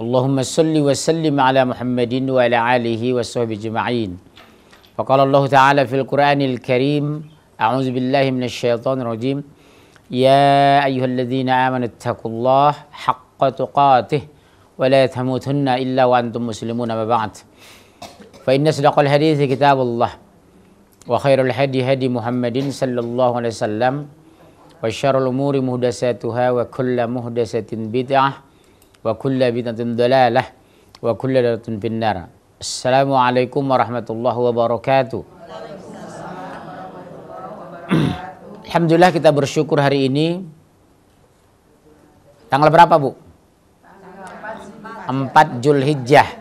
اللهم صل وسلم على محمد وعلى آله وصحبه أجمعين فقال الله تعالى في القرآن الكريم أعوذ بالله من الشيطان الرجيم يا أيها الذين آمنوا اتقوا الله حق تقاته ولا تموتن إلا وأنتم مسلمون ما بعد فإن أصدق الحديث كتاب الله وخير الهدي هدي محمد صلى الله عليه وسلم وشر الأمور مهدساتها وكل مهدسة بدعة wa kulla bidatin dalalah wa kulla السلام عليكم Assalamualaikum warahmatullahi wabarakatuh. Alhamdulillah kita bersyukur hari ini tanggal berapa Bu? 4 Julhijjah.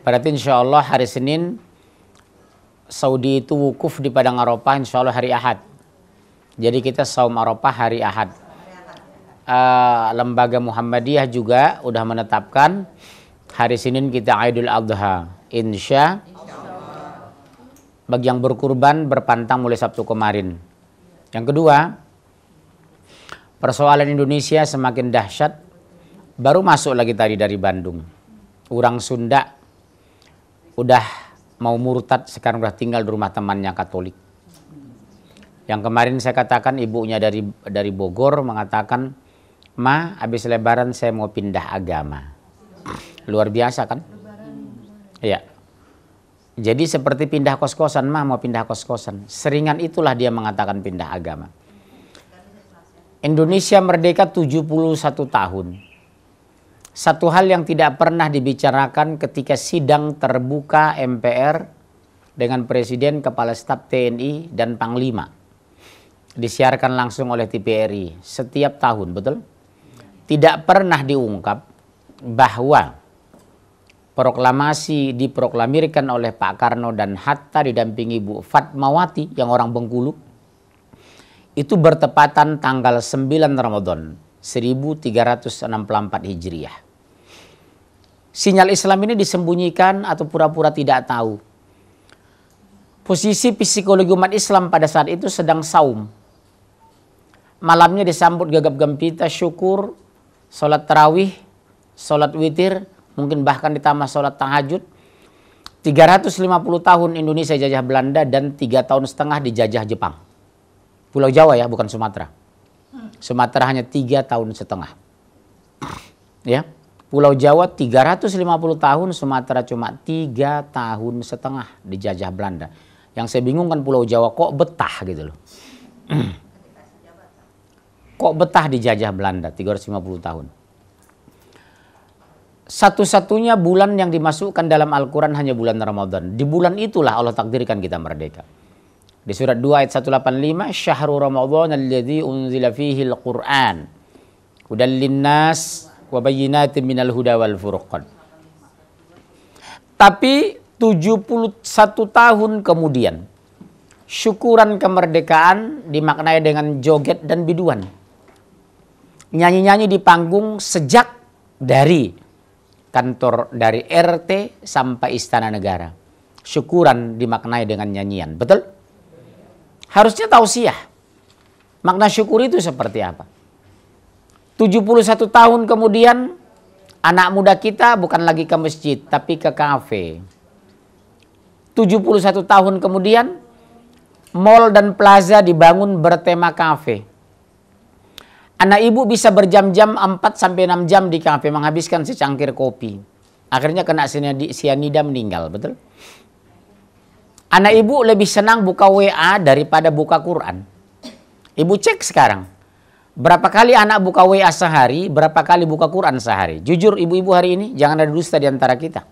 Berarti insya Allah hari Senin Saudi itu wukuf di Padang Arafah insya Allah hari Ahad. Jadi kita saum Arafah hari Ahad uh, lembaga Muhammadiyah juga udah menetapkan hari Senin kita Idul Adha. Insya bagi yang berkurban berpantang mulai Sabtu kemarin. Yang kedua, persoalan Indonesia semakin dahsyat. Baru masuk lagi tadi dari Bandung. Orang Sunda udah mau murtad sekarang udah tinggal di rumah temannya Katolik. Yang kemarin saya katakan ibunya dari dari Bogor mengatakan Ma, habis lebaran saya mau pindah agama. Luar biasa kan? Iya. Jadi seperti pindah kos-kosan, Ma mau pindah kos-kosan. Seringan itulah dia mengatakan pindah agama. Indonesia merdeka 71 tahun. Satu hal yang tidak pernah dibicarakan ketika sidang terbuka MPR dengan Presiden, Kepala Staf TNI, dan Panglima. Disiarkan langsung oleh TPRI setiap tahun, betul? tidak pernah diungkap bahwa proklamasi diproklamirkan oleh Pak Karno dan hatta didampingi Bu Fatmawati yang orang Bengkulu itu bertepatan tanggal 9 Ramadan 1364 Hijriah. Sinyal Islam ini disembunyikan atau pura-pura tidak tahu. Posisi psikologi umat Islam pada saat itu sedang saum. Malamnya disambut gagap gempita syukur sholat terawih, sholat witir, mungkin bahkan ditambah sholat tahajud. 350 tahun Indonesia jajah Belanda dan 3 tahun setengah dijajah Jepang. Pulau Jawa ya, bukan Sumatera. Sumatera hanya 3 tahun setengah. Ya, Pulau Jawa 350 tahun, Sumatera cuma 3 tahun setengah dijajah Belanda. Yang saya bingung kan Pulau Jawa kok betah gitu loh. kok betah dijajah Belanda 350 tahun. Satu-satunya bulan yang dimasukkan dalam Al-Quran hanya bulan Ramadan. Di bulan itulah Allah takdirkan kita merdeka. Di surat 2 ayat 185, Syahru Ramadan alladhi unzila fihi al-Quran. Hudan linnas wa minal huda wal furqan. Tapi 71 tahun kemudian, syukuran kemerdekaan dimaknai dengan joget dan biduan nyanyi-nyanyi di panggung sejak dari kantor dari RT sampai istana negara. Syukuran dimaknai dengan nyanyian, betul? Harusnya tausiah. Makna syukur itu seperti apa? 71 tahun kemudian anak muda kita bukan lagi ke masjid tapi ke kafe. 71 tahun kemudian mall dan plaza dibangun bertema kafe Anak ibu bisa berjam-jam 4 sampai 6 jam di kafe menghabiskan secangkir kopi. Akhirnya kena sianida meninggal, betul? Anak ibu lebih senang buka WA daripada buka Quran. Ibu cek sekarang. Berapa kali anak buka WA sehari, berapa kali buka Quran sehari. Jujur ibu-ibu hari ini, jangan ada dusta di antara kita.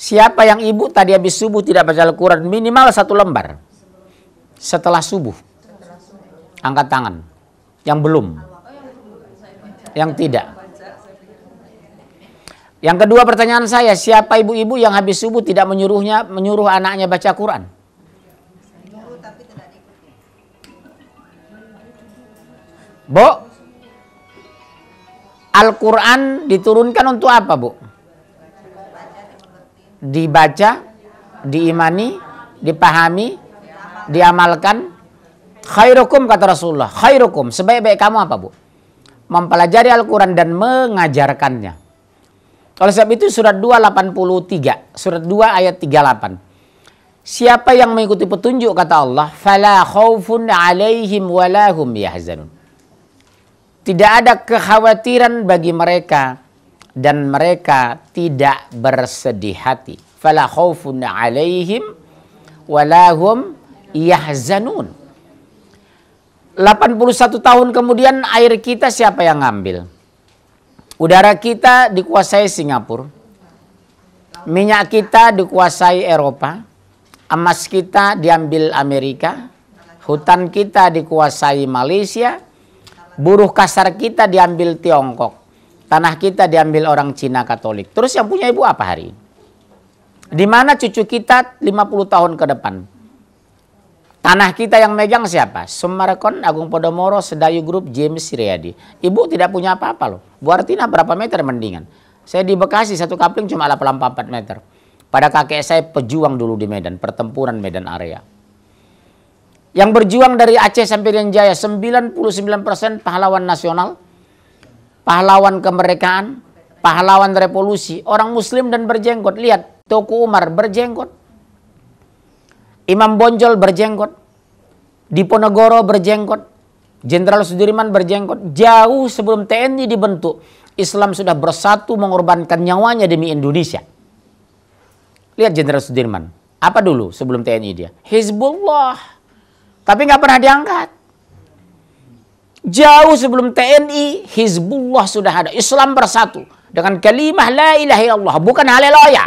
Siapa yang ibu tadi habis subuh tidak baca Al-Quran, minimal satu lembar. Setelah subuh. Angkat tangan. Yang belum. Yang tidak. Yang kedua pertanyaan saya, siapa ibu-ibu yang habis subuh tidak menyuruhnya menyuruh anaknya baca Quran? Bu, Al-Quran diturunkan untuk apa, Bu? Dibaca, diimani, dipahami, diamalkan, Khairukum kata Rasulullah. Khairukum. Sebaik-baik kamu apa bu? Mempelajari Al-Quran dan mengajarkannya. Oleh sebab itu surat 283. Surat 2 ayat 38. Siapa yang mengikuti petunjuk kata Allah. Fala khawfun alaihim walahum yahzanun. Tidak ada kekhawatiran bagi mereka. Dan mereka tidak bersedih hati. Fala khawfun alaihim walahum yahzanun 81 tahun kemudian air kita siapa yang ngambil? Udara kita dikuasai Singapura. Minyak kita dikuasai Eropa. Emas kita diambil Amerika. Hutan kita dikuasai Malaysia. Buruh kasar kita diambil Tiongkok. Tanah kita diambil orang Cina Katolik. Terus yang punya ibu apa hari? Di mana cucu kita 50 tahun ke depan? Tanah kita yang megang siapa? Sumarekon Agung Podomoro Sedayu Group James Siriadi. Ibu tidak punya apa-apa loh. Bu Artina berapa meter mendingan? Saya di Bekasi satu kapling cuma 84 meter. Pada kakek saya pejuang dulu di Medan, pertempuran Medan area. Yang berjuang dari Aceh sampai Jaya 99% pahlawan nasional, pahlawan kemerdekaan, pahlawan revolusi, orang muslim dan berjenggot. Lihat, Toko Umar berjenggot. Imam Bonjol berjenggot, Diponegoro berjenggot, Jenderal Sudirman berjenggot. Jauh sebelum TNI dibentuk, Islam sudah bersatu mengorbankan nyawanya demi Indonesia. Lihat Jenderal Sudirman. Apa dulu sebelum TNI dia? Hizbullah. Tapi nggak pernah diangkat. Jauh sebelum TNI, Hizbullah sudah ada. Islam bersatu dengan kalimah la ilaha illallah, bukan haleloya.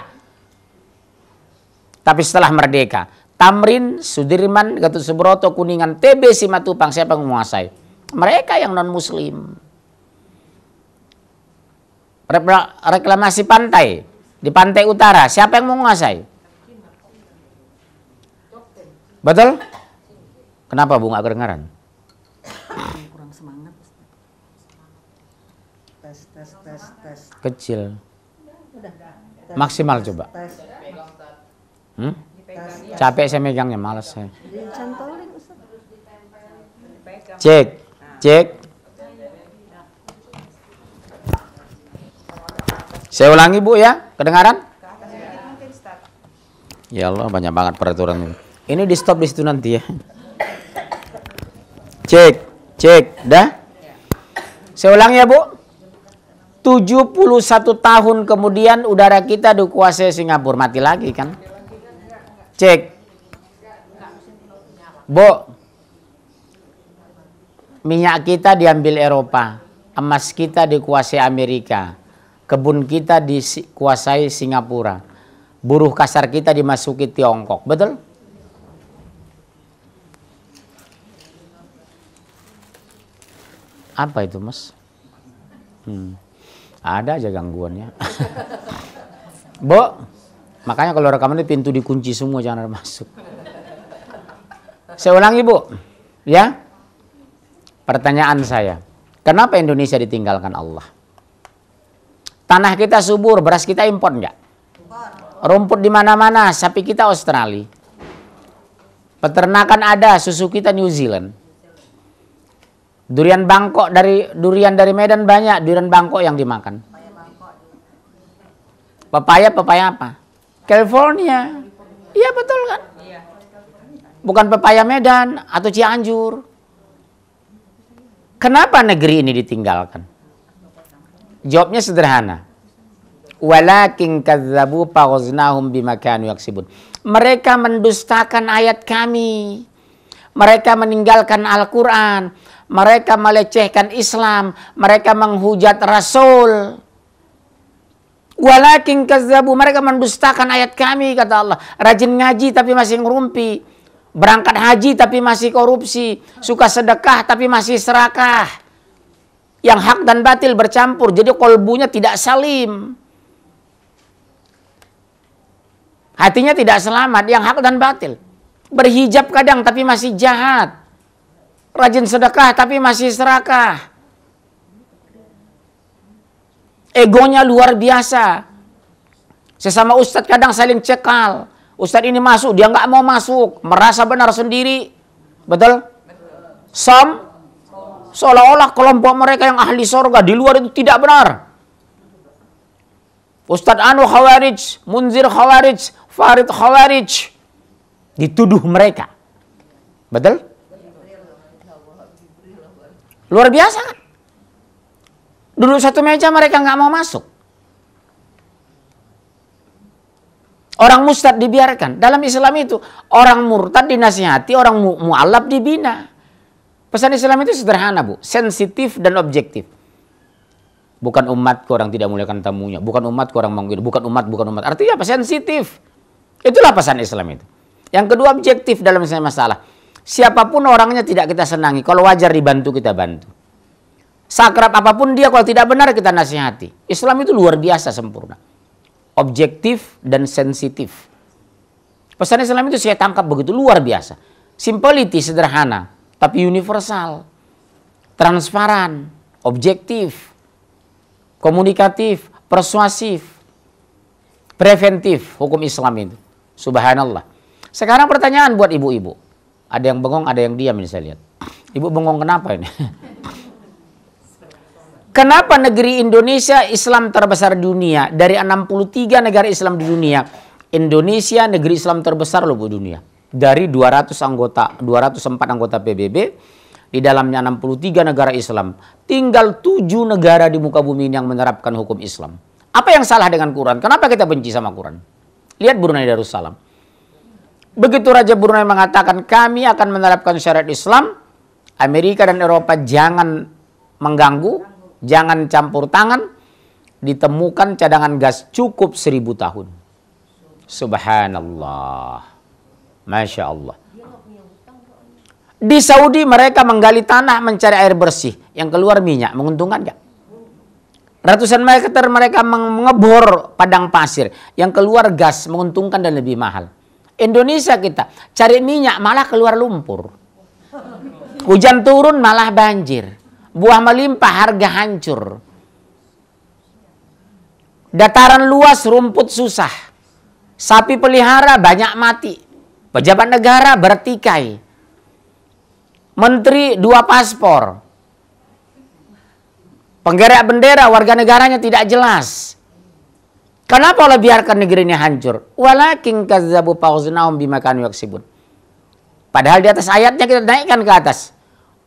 Tapi setelah merdeka, Tamrin, Sudirman, Gatot Subroto, Kuningan, TB, Simatupang, siapa yang menguasai? Mereka yang non-muslim. Reklamasi pantai, di pantai utara, siapa yang menguasai? Betul? Kenapa Bu kedengaran? Kecil. Maksimal coba. Hmm? Capek saya megangnya, malas saya. Cek, cek. Saya ulangi Bu ya, kedengaran? Ya Allah, banyak banget peraturan ini. Ini di stop di situ nanti ya. Cek, cek, dah. Saya ulangi ya Bu. 71 tahun kemudian udara kita dikuasai Singapura mati lagi kan? Cek. Bu. Minyak kita diambil Eropa, emas kita dikuasai Amerika, kebun kita dikuasai Singapura, buruh kasar kita dimasuki Tiongkok. Betul? Apa itu, Mas? Hmm. Ada aja gangguannya. Bu, Makanya kalau rekaman itu pintu dikunci semua jangan ada masuk. Saya ulangi Bu, ya. Pertanyaan saya, kenapa Indonesia ditinggalkan Allah? Tanah kita subur, beras kita impor nggak? Rumput di mana-mana, sapi kita Australia. Peternakan ada, susu kita New Zealand. Durian Bangkok dari durian dari Medan banyak, durian Bangkok yang dimakan. Pepaya pepaya apa? California. Iya betul kan? Iya. Bukan pepaya Medan atau Cianjur. Kenapa negeri ini ditinggalkan? Jawabnya sederhana. Walakin kadzabu faghaznahum bima kanu yaksibun. Mereka mendustakan ayat kami. Mereka meninggalkan Al-Qur'an, mereka melecehkan Islam, mereka menghujat Rasul. Walakin kazzabu mereka mendustakan ayat kami kata Allah. Rajin ngaji tapi masih ngerumpi. Berangkat haji tapi masih korupsi. Suka sedekah tapi masih serakah. Yang hak dan batil bercampur. Jadi kolbunya tidak salim. Hatinya tidak selamat. Yang hak dan batil. Berhijab kadang tapi masih jahat. Rajin sedekah tapi masih serakah egonya luar biasa. Sesama ustadz kadang saling cekal. Ustadz ini masuk, dia nggak mau masuk. Merasa benar sendiri. Betul? Som. Seolah-olah kelompok mereka yang ahli sorga di luar itu tidak benar. Ustadz Anu Khawarij, Munzir Khawarij, Farid Khawarij. Dituduh mereka. Betul? Luar biasa kan? Dulu satu meja mereka nggak mau masuk. Orang mustad dibiarkan. Dalam Islam itu orang murtad dinasihati, orang mu'alab dibina. Pesan Islam itu sederhana bu, sensitif dan objektif. Bukan umat orang tidak muliakan tamunya, bukan umat orang manggil, bukan umat, bukan umat. Artinya apa? Sensitif. Itulah pesan Islam itu. Yang kedua objektif dalam masalah. Siapapun orangnya tidak kita senangi. Kalau wajar dibantu kita bantu. Sakrat apapun dia kalau tidak benar kita nasihati. Islam itu luar biasa sempurna. Objektif dan sensitif. Pesan Islam itu saya tangkap begitu luar biasa. Simplicity sederhana, tapi universal. Transparan, objektif, komunikatif, persuasif, preventif hukum Islam itu. Subhanallah. Sekarang pertanyaan buat ibu-ibu. Ada yang bengong, ada yang diam ini saya lihat. Ibu bengong kenapa ini? Kenapa negeri Indonesia Islam terbesar dunia? Dari 63 negara Islam di dunia, Indonesia negeri Islam terbesar loh bu dunia. Dari 200 anggota, 204 anggota PBB, di dalamnya 63 negara Islam. Tinggal 7 negara di muka bumi yang menerapkan hukum Islam. Apa yang salah dengan Quran? Kenapa kita benci sama Quran? Lihat Brunei Darussalam. Begitu Raja Brunei mengatakan kami akan menerapkan syariat Islam, Amerika dan Eropa jangan mengganggu, jangan campur tangan, ditemukan cadangan gas cukup seribu tahun. Subhanallah. Masya Allah. Di Saudi mereka menggali tanah mencari air bersih. Yang keluar minyak. Menguntungkan nggak? Ratusan meter mereka mengebor padang pasir. Yang keluar gas menguntungkan dan lebih mahal. Indonesia kita cari minyak malah keluar lumpur. Hujan turun malah banjir buah melimpah harga hancur. Dataran luas rumput susah. Sapi pelihara banyak mati. Pejabat negara bertikai. Menteri dua paspor. Penggerak bendera warga negaranya tidak jelas. Kenapa Allah biarkan negeri ini hancur? Walakin kazzabu fauznahum bimakan yaksibun. Padahal di atas ayatnya kita naikkan ke atas.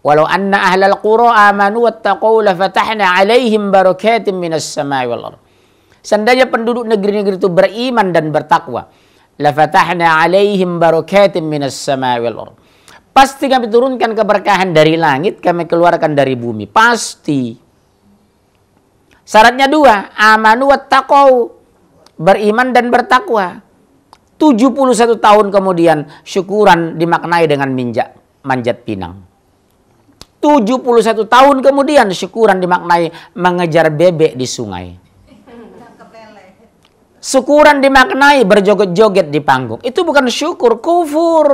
Walau anna ahlal qura amanu wattaqau lafatahna alaihim barakatim minas samai wal ardh. Seandainya penduduk negeri-negeri itu beriman dan bertakwa, lafatahna alaihim barakatim minas samai wal ardh. Pasti kami turunkan keberkahan dari langit, kami keluarkan dari bumi. Pasti. Syaratnya dua, amanu wattaqau. Beriman dan bertakwa. 71 tahun kemudian syukuran dimaknai dengan minjak, manjat pinang. 71 tahun kemudian syukuran dimaknai mengejar bebek di sungai. Syukuran dimaknai berjoget-joget di panggung. Itu bukan syukur, kufur.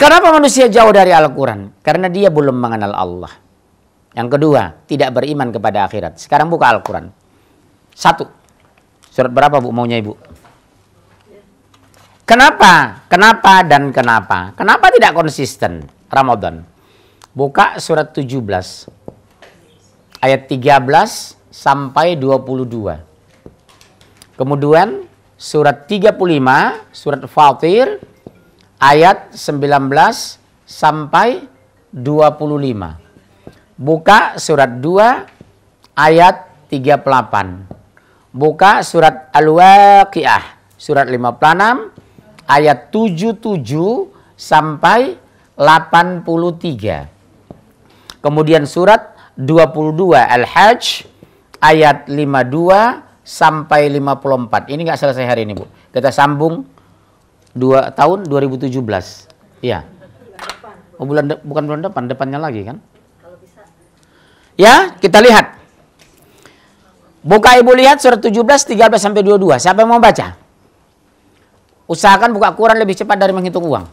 Kenapa manusia jauh dari Al-Quran? Karena dia belum mengenal Allah. Yang kedua, tidak beriman kepada akhirat. Sekarang buka Al-Quran. Satu. Surat berapa bu maunya ibu? Kenapa? Kenapa dan kenapa? Kenapa tidak konsisten Ramadan? Buka surat 17 ayat 13 sampai 22. Kemudian surat 35 surat Fatir ayat 19 sampai 25. Buka surat 2 ayat 38. Buka surat Al-Waqiah surat 56 ayat 77 sampai 83. Kemudian surat 22 Al-Hajj ayat 52 sampai 54. Ini nggak selesai hari ini, Bu. Kita sambung 2 tahun 2017. Iya. Oh, bulan bukan bulan depan, depannya lagi kan? Ya, kita lihat. Buka Ibu lihat surat 17 13 sampai 22. Siapa yang mau baca? Usahakan buka Quran lebih cepat dari menghitung uang.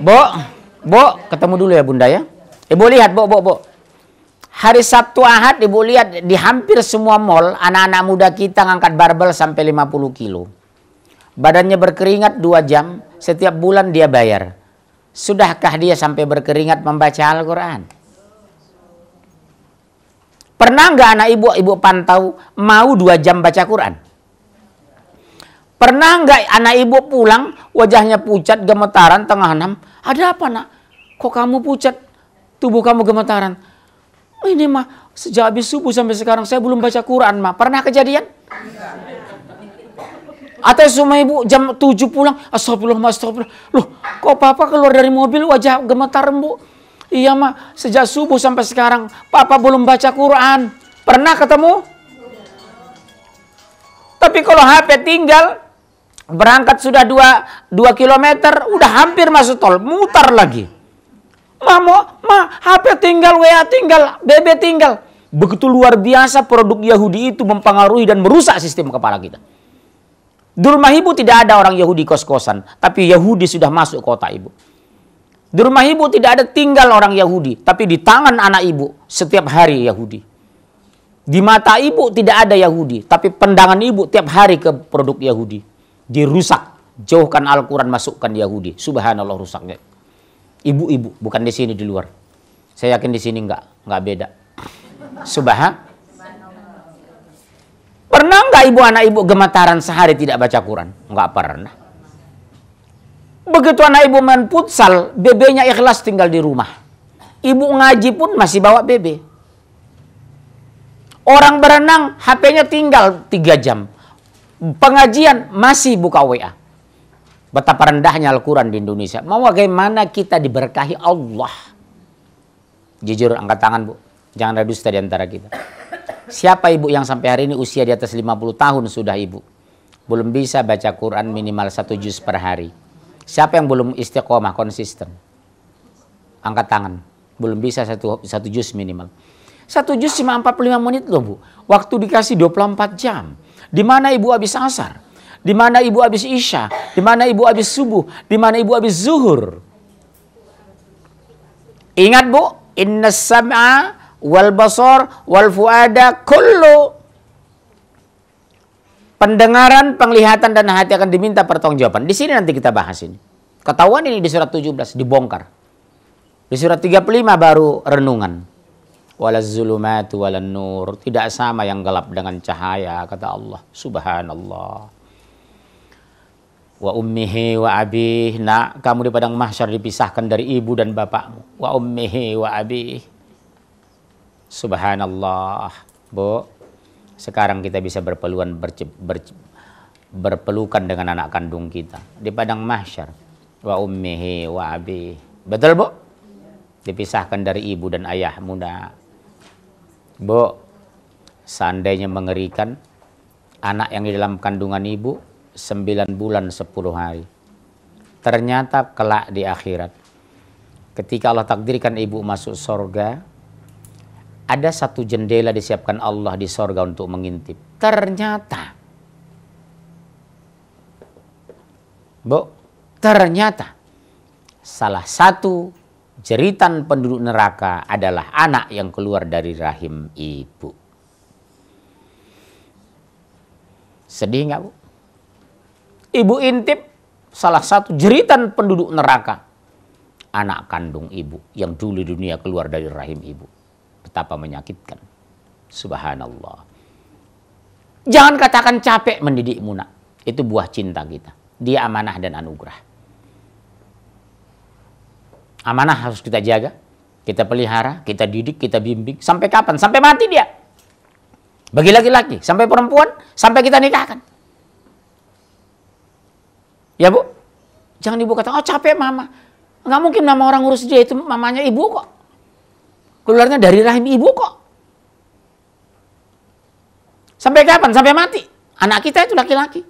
Bo, Bo, ketemu dulu ya Bunda ya. Ibu eh, lihat, Bo, Bo, Bo. Hari Sabtu Ahad Ibu lihat di hampir semua mall anak-anak muda kita ngangkat barbel sampai 50 kilo. Badannya berkeringat 2 jam, setiap bulan dia bayar. Sudahkah dia sampai berkeringat membaca Al-Qur'an? Pernah nggak anak ibu ibu pantau mau 2 jam baca Quran? Pernah nggak anak ibu pulang, wajahnya pucat, gemetaran, tengah enam. Ada apa nak? Kok kamu pucat? Tubuh kamu gemetaran. Oh, ini mah sejak habis subuh sampai sekarang saya belum baca Quran mah. Pernah kejadian? Atau semua ibu jam tujuh pulang, astagfirullah, astagfirullah. Loh, kok papa keluar dari mobil wajah gemetar bu? Iya mah, sejak subuh sampai sekarang papa belum baca Quran. Pernah ketemu? Tapi kalau HP tinggal, berangkat sudah 2 2 km udah hampir masuk tol mutar lagi ma ma HP tinggal WA tinggal BB tinggal begitu luar biasa produk Yahudi itu mempengaruhi dan merusak sistem kepala kita di rumah ibu tidak ada orang Yahudi kos-kosan tapi Yahudi sudah masuk kota ibu di rumah ibu tidak ada tinggal orang Yahudi tapi di tangan anak ibu setiap hari Yahudi di mata ibu tidak ada Yahudi tapi pendangan ibu tiap hari ke produk Yahudi dirusak. Jauhkan Al-Quran, masukkan Yahudi. Subhanallah rusaknya. Ibu-ibu, bukan di sini, di luar. Saya yakin di sini enggak, enggak beda. Subhan. Pernah enggak ibu anak ibu gemetaran sehari tidak baca Quran? Enggak pernah. Begitu anak ibu main futsal, bebeknya ikhlas tinggal di rumah. Ibu ngaji pun masih bawa bebek. Orang berenang, HP-nya tinggal 3 jam pengajian masih buka WA. Betapa rendahnya Al-Quran di Indonesia. Mau bagaimana kita diberkahi Allah. Jujur angkat tangan bu. Jangan ada dusta di antara kita. Siapa ibu yang sampai hari ini usia di atas 50 tahun sudah ibu? Belum bisa baca Quran minimal satu juz per hari. Siapa yang belum istiqomah konsisten? Angkat tangan. Belum bisa satu, satu juz minimal. Satu juz cuma 45 menit loh bu. Waktu dikasih 24 jam. Di mana ibu habis asar? Di mana ibu habis isya? Di mana ibu habis subuh? Di mana ibu habis zuhur? Ingat bu, inna sam'a wal basar wal fuada kullu pendengaran, penglihatan dan hati akan diminta pertanggungjawaban. Di sini nanti kita bahas ini. Ketahuan ini di surat 17 dibongkar. Di surat 35 baru renungan walazulumatu walan nur. Tidak sama yang gelap dengan cahaya kata Allah. Subhanallah. Wa ummihi wa abih. Nak, kamu di padang mahsyar dipisahkan dari ibu dan bapakmu. Wa ummihi wa abih. Subhanallah. Bu, sekarang kita bisa berpeluan berce, berce, berpelukan dengan anak kandung kita di padang mahsyar. Wa ummihi wa abih. Betul, Bu? dipisahkan dari ibu dan ayah muda. Bu, seandainya mengerikan, anak yang di dalam kandungan ibu sembilan bulan sepuluh hari. Ternyata kelak di akhirat. Ketika Allah takdirkan ibu masuk sorga, ada satu jendela disiapkan Allah di sorga untuk mengintip. Ternyata, Bu, ternyata salah satu jeritan penduduk neraka adalah anak yang keluar dari rahim ibu. Sedih nggak bu? Ibu intip salah satu jeritan penduduk neraka. Anak kandung ibu yang dulu dunia keluar dari rahim ibu. Betapa menyakitkan. Subhanallah. Jangan katakan capek mendidik nak. Itu buah cinta kita. Dia amanah dan anugerah. Amanah harus kita jaga, kita pelihara, kita didik, kita bimbing. Sampai kapan? Sampai mati dia. Bagi laki-laki, sampai perempuan, sampai kita nikahkan. Ya bu? Jangan ibu kata, oh capek mama. Nggak mungkin nama orang ngurus dia itu mamanya ibu kok. Keluarnya dari rahim ibu kok. Sampai kapan? Sampai mati. Anak kita itu laki-laki.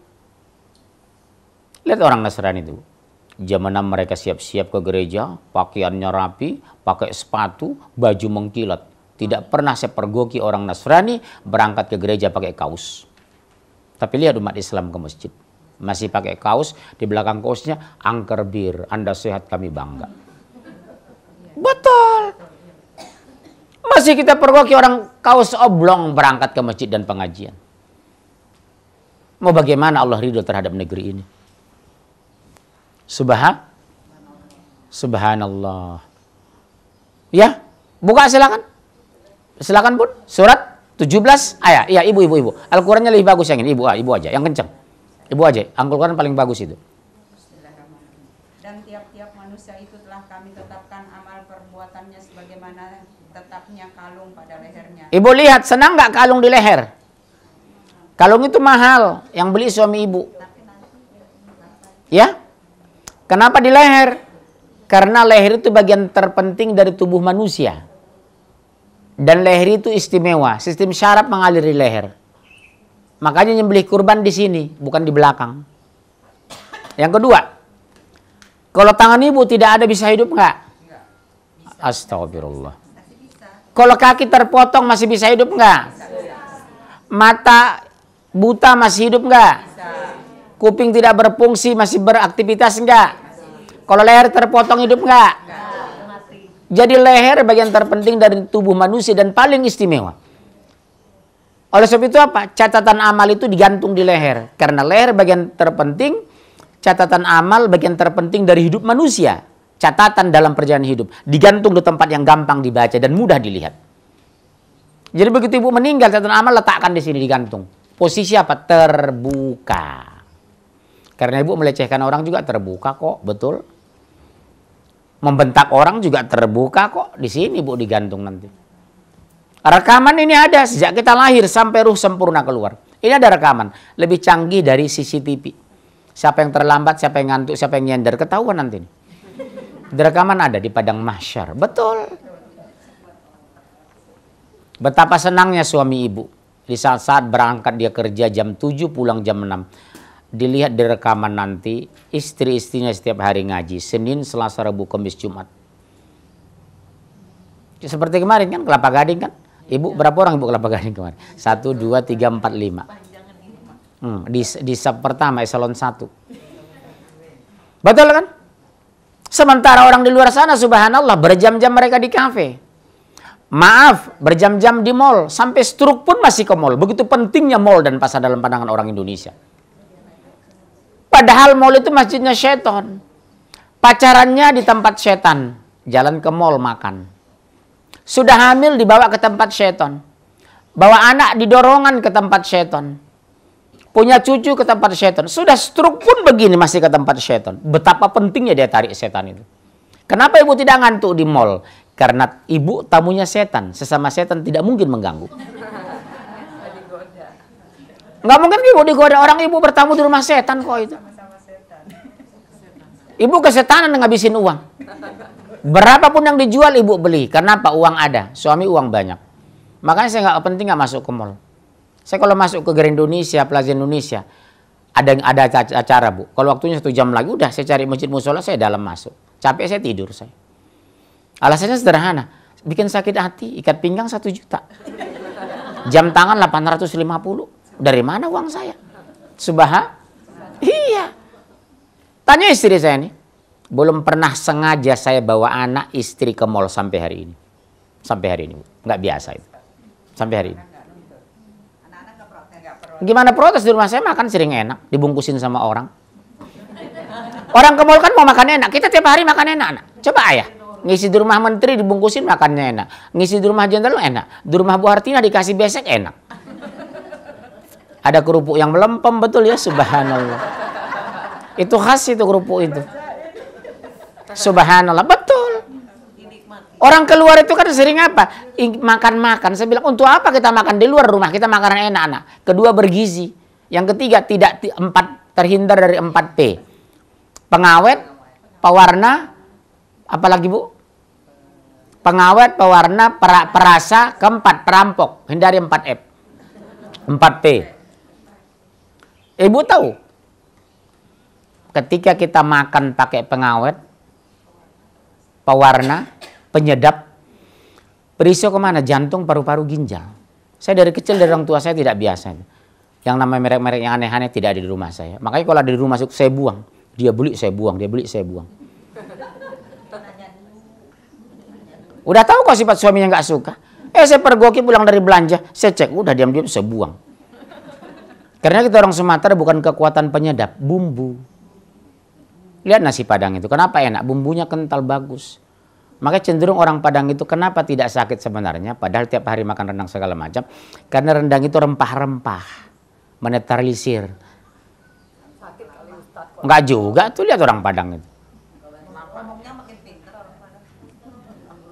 Lihat orang Nasrani itu. Jamanan mereka siap-siap ke gereja, pakaiannya rapi, pakai sepatu, baju mengkilat. Tidak pernah saya pergoki orang Nasrani berangkat ke gereja pakai kaos. Tapi lihat umat Islam ke masjid. Masih pakai kaos, di belakang kaosnya angker bir. Anda sehat kami bangga. Betul. Masih kita pergoki orang kaos oblong berangkat ke masjid dan pengajian. Mau bagaimana Allah ridho terhadap negeri ini? Subha Subhanallah. Ya, buka silakan. Silakan pun surat 17 ayat. Ah, ya, ibu ibu ibu. Al-Qur'annya lebih bagus yang ini, ibu. Ah, ibu aja yang kencang. Ibu aja. Al-Qur'an paling bagus itu. Dan tiap-tiap manusia itu telah kami tetapkan amal perbuatannya sebagaimana tetapnya kalung pada lehernya. Ibu lihat, senang nggak kalung di leher? Kalung itu mahal, yang beli suami ibu. Ya? Kenapa di leher? Karena leher itu bagian terpenting dari tubuh manusia. Dan leher itu istimewa. Sistem syaraf mengalir di leher. Makanya nyembelih kurban di sini, bukan di belakang. Yang kedua, kalau tangan ibu tidak ada bisa hidup nggak? Astagfirullah. Kalau kaki terpotong masih bisa hidup nggak? Mata buta masih hidup nggak? Kuping tidak berfungsi, masih beraktivitas enggak? Kalau leher terpotong hidup enggak? Jadi leher bagian terpenting dari tubuh manusia dan paling istimewa. Oleh sebab itu apa? Catatan amal itu digantung di leher. Karena leher bagian terpenting, catatan amal bagian terpenting dari hidup manusia. Catatan dalam perjalanan hidup. Digantung di tempat yang gampang dibaca dan mudah dilihat. Jadi begitu ibu meninggal, catatan amal letakkan di sini digantung. Posisi apa? Terbuka. Karena ibu melecehkan orang juga terbuka kok, betul. Membentak orang juga terbuka kok. Di sini ibu digantung nanti. Rekaman ini ada sejak kita lahir sampai ruh sempurna keluar. Ini ada rekaman, lebih canggih dari CCTV. Siapa yang terlambat, siapa yang ngantuk, siapa yang nyender, ketahuan nanti. Rekaman ada di padang mahsyar. Betul. Betapa senangnya suami ibu di saat-saat berangkat dia kerja jam 7 pulang jam 6 dilihat di rekaman nanti istri-istrinya setiap hari ngaji Senin, Selasa, Rabu, Kamis, Jumat. Seperti kemarin kan Kelapa Gading kan, ibu iya. berapa orang ibu Kelapa Gading kemarin? Satu, iya. dua, tiga, empat, lima. Hmm, di, di sub pertama eselon satu. Betul kan? Sementara orang di luar sana subhanallah berjam-jam mereka di kafe. Maaf, berjam-jam di mall. Sampai struk pun masih ke mall. Begitu pentingnya mall dan pasar dalam pandangan orang Indonesia. Padahal mall itu masjidnya setan. Pacarannya di tempat setan. Jalan ke mall makan. Sudah hamil dibawa ke tempat setan. Bawa anak didorongan ke tempat setan. Punya cucu ke tempat setan. Sudah struk pun begini masih ke tempat setan. Betapa pentingnya dia tarik setan itu. Kenapa ibu tidak ngantuk di mall? Karena ibu tamunya setan. Sesama setan tidak mungkin mengganggu. Enggak mungkin ibu digoda orang ibu bertamu di rumah setan kok itu. Ibu kesetanan ngabisin uang. Berapapun yang dijual ibu beli. Kenapa? Uang ada. Suami uang banyak. Makanya saya nggak penting nggak masuk ke mall. Saya kalau masuk ke Grand Indonesia, Plaza Indonesia, ada ada acara bu. Kalau waktunya satu jam lagi udah saya cari masjid musola saya dalam masuk. Capek saya tidur saya. Alasannya sederhana, bikin sakit hati, ikat pinggang satu juta. Jam tangan 850. Dari mana uang saya? Subaha? Iya. Tanya istri saya nih. Belum pernah sengaja saya bawa anak istri ke mall sampai hari ini. Sampai hari ini. Nggak biasa itu. Sampai hari ini. Gimana protes di rumah saya makan sering enak. Dibungkusin sama orang. Orang ke mall kan mau makan enak. Kita tiap hari makan enak. Anak. Coba ayah. Ngisi di rumah menteri dibungkusin makannya enak. Ngisi di rumah jenderal enak. Di rumah Bu Hartina dikasih besek enak. Ada kerupuk yang melempem betul ya subhanallah. Itu khas itu kerupuk itu. Subhanallah betul. Orang keluar itu kan sering apa? Makan-makan. Saya bilang untuk apa kita makan di luar rumah? Kita makanan enak anak Kedua bergizi. Yang ketiga tidak empat terhindar dari 4 P. Pengawet, pewarna, apalagi Bu? Pengawet, pewarna, perasa, keempat perampok. Hindari 4 F. 4 P. Ibu tahu, ketika kita makan pakai pengawet, pewarna, penyedap, perisau kemana? Jantung, paru-paru, ginjal. Saya dari kecil dari orang tua saya tidak biasa. Yang namanya merek-merek yang aneh-aneh tidak ada di rumah saya. Makanya kalau ada di rumah saya buang. Dia beli, saya buang. Dia beli, saya buang. Udah tahu kok sifat suaminya nggak suka. Eh saya pergoki pulang dari belanja. Saya cek, udah diam-diam saya buang. Karena kita orang Sumatera bukan kekuatan penyedap, bumbu. Lihat nasi Padang itu, kenapa enak? Bumbunya kental bagus. Maka cenderung orang Padang itu kenapa tidak sakit sebenarnya, padahal tiap hari makan rendang segala macam. Karena rendang itu rempah-rempah, menetralisir. Enggak juga tuh lihat orang Padang itu.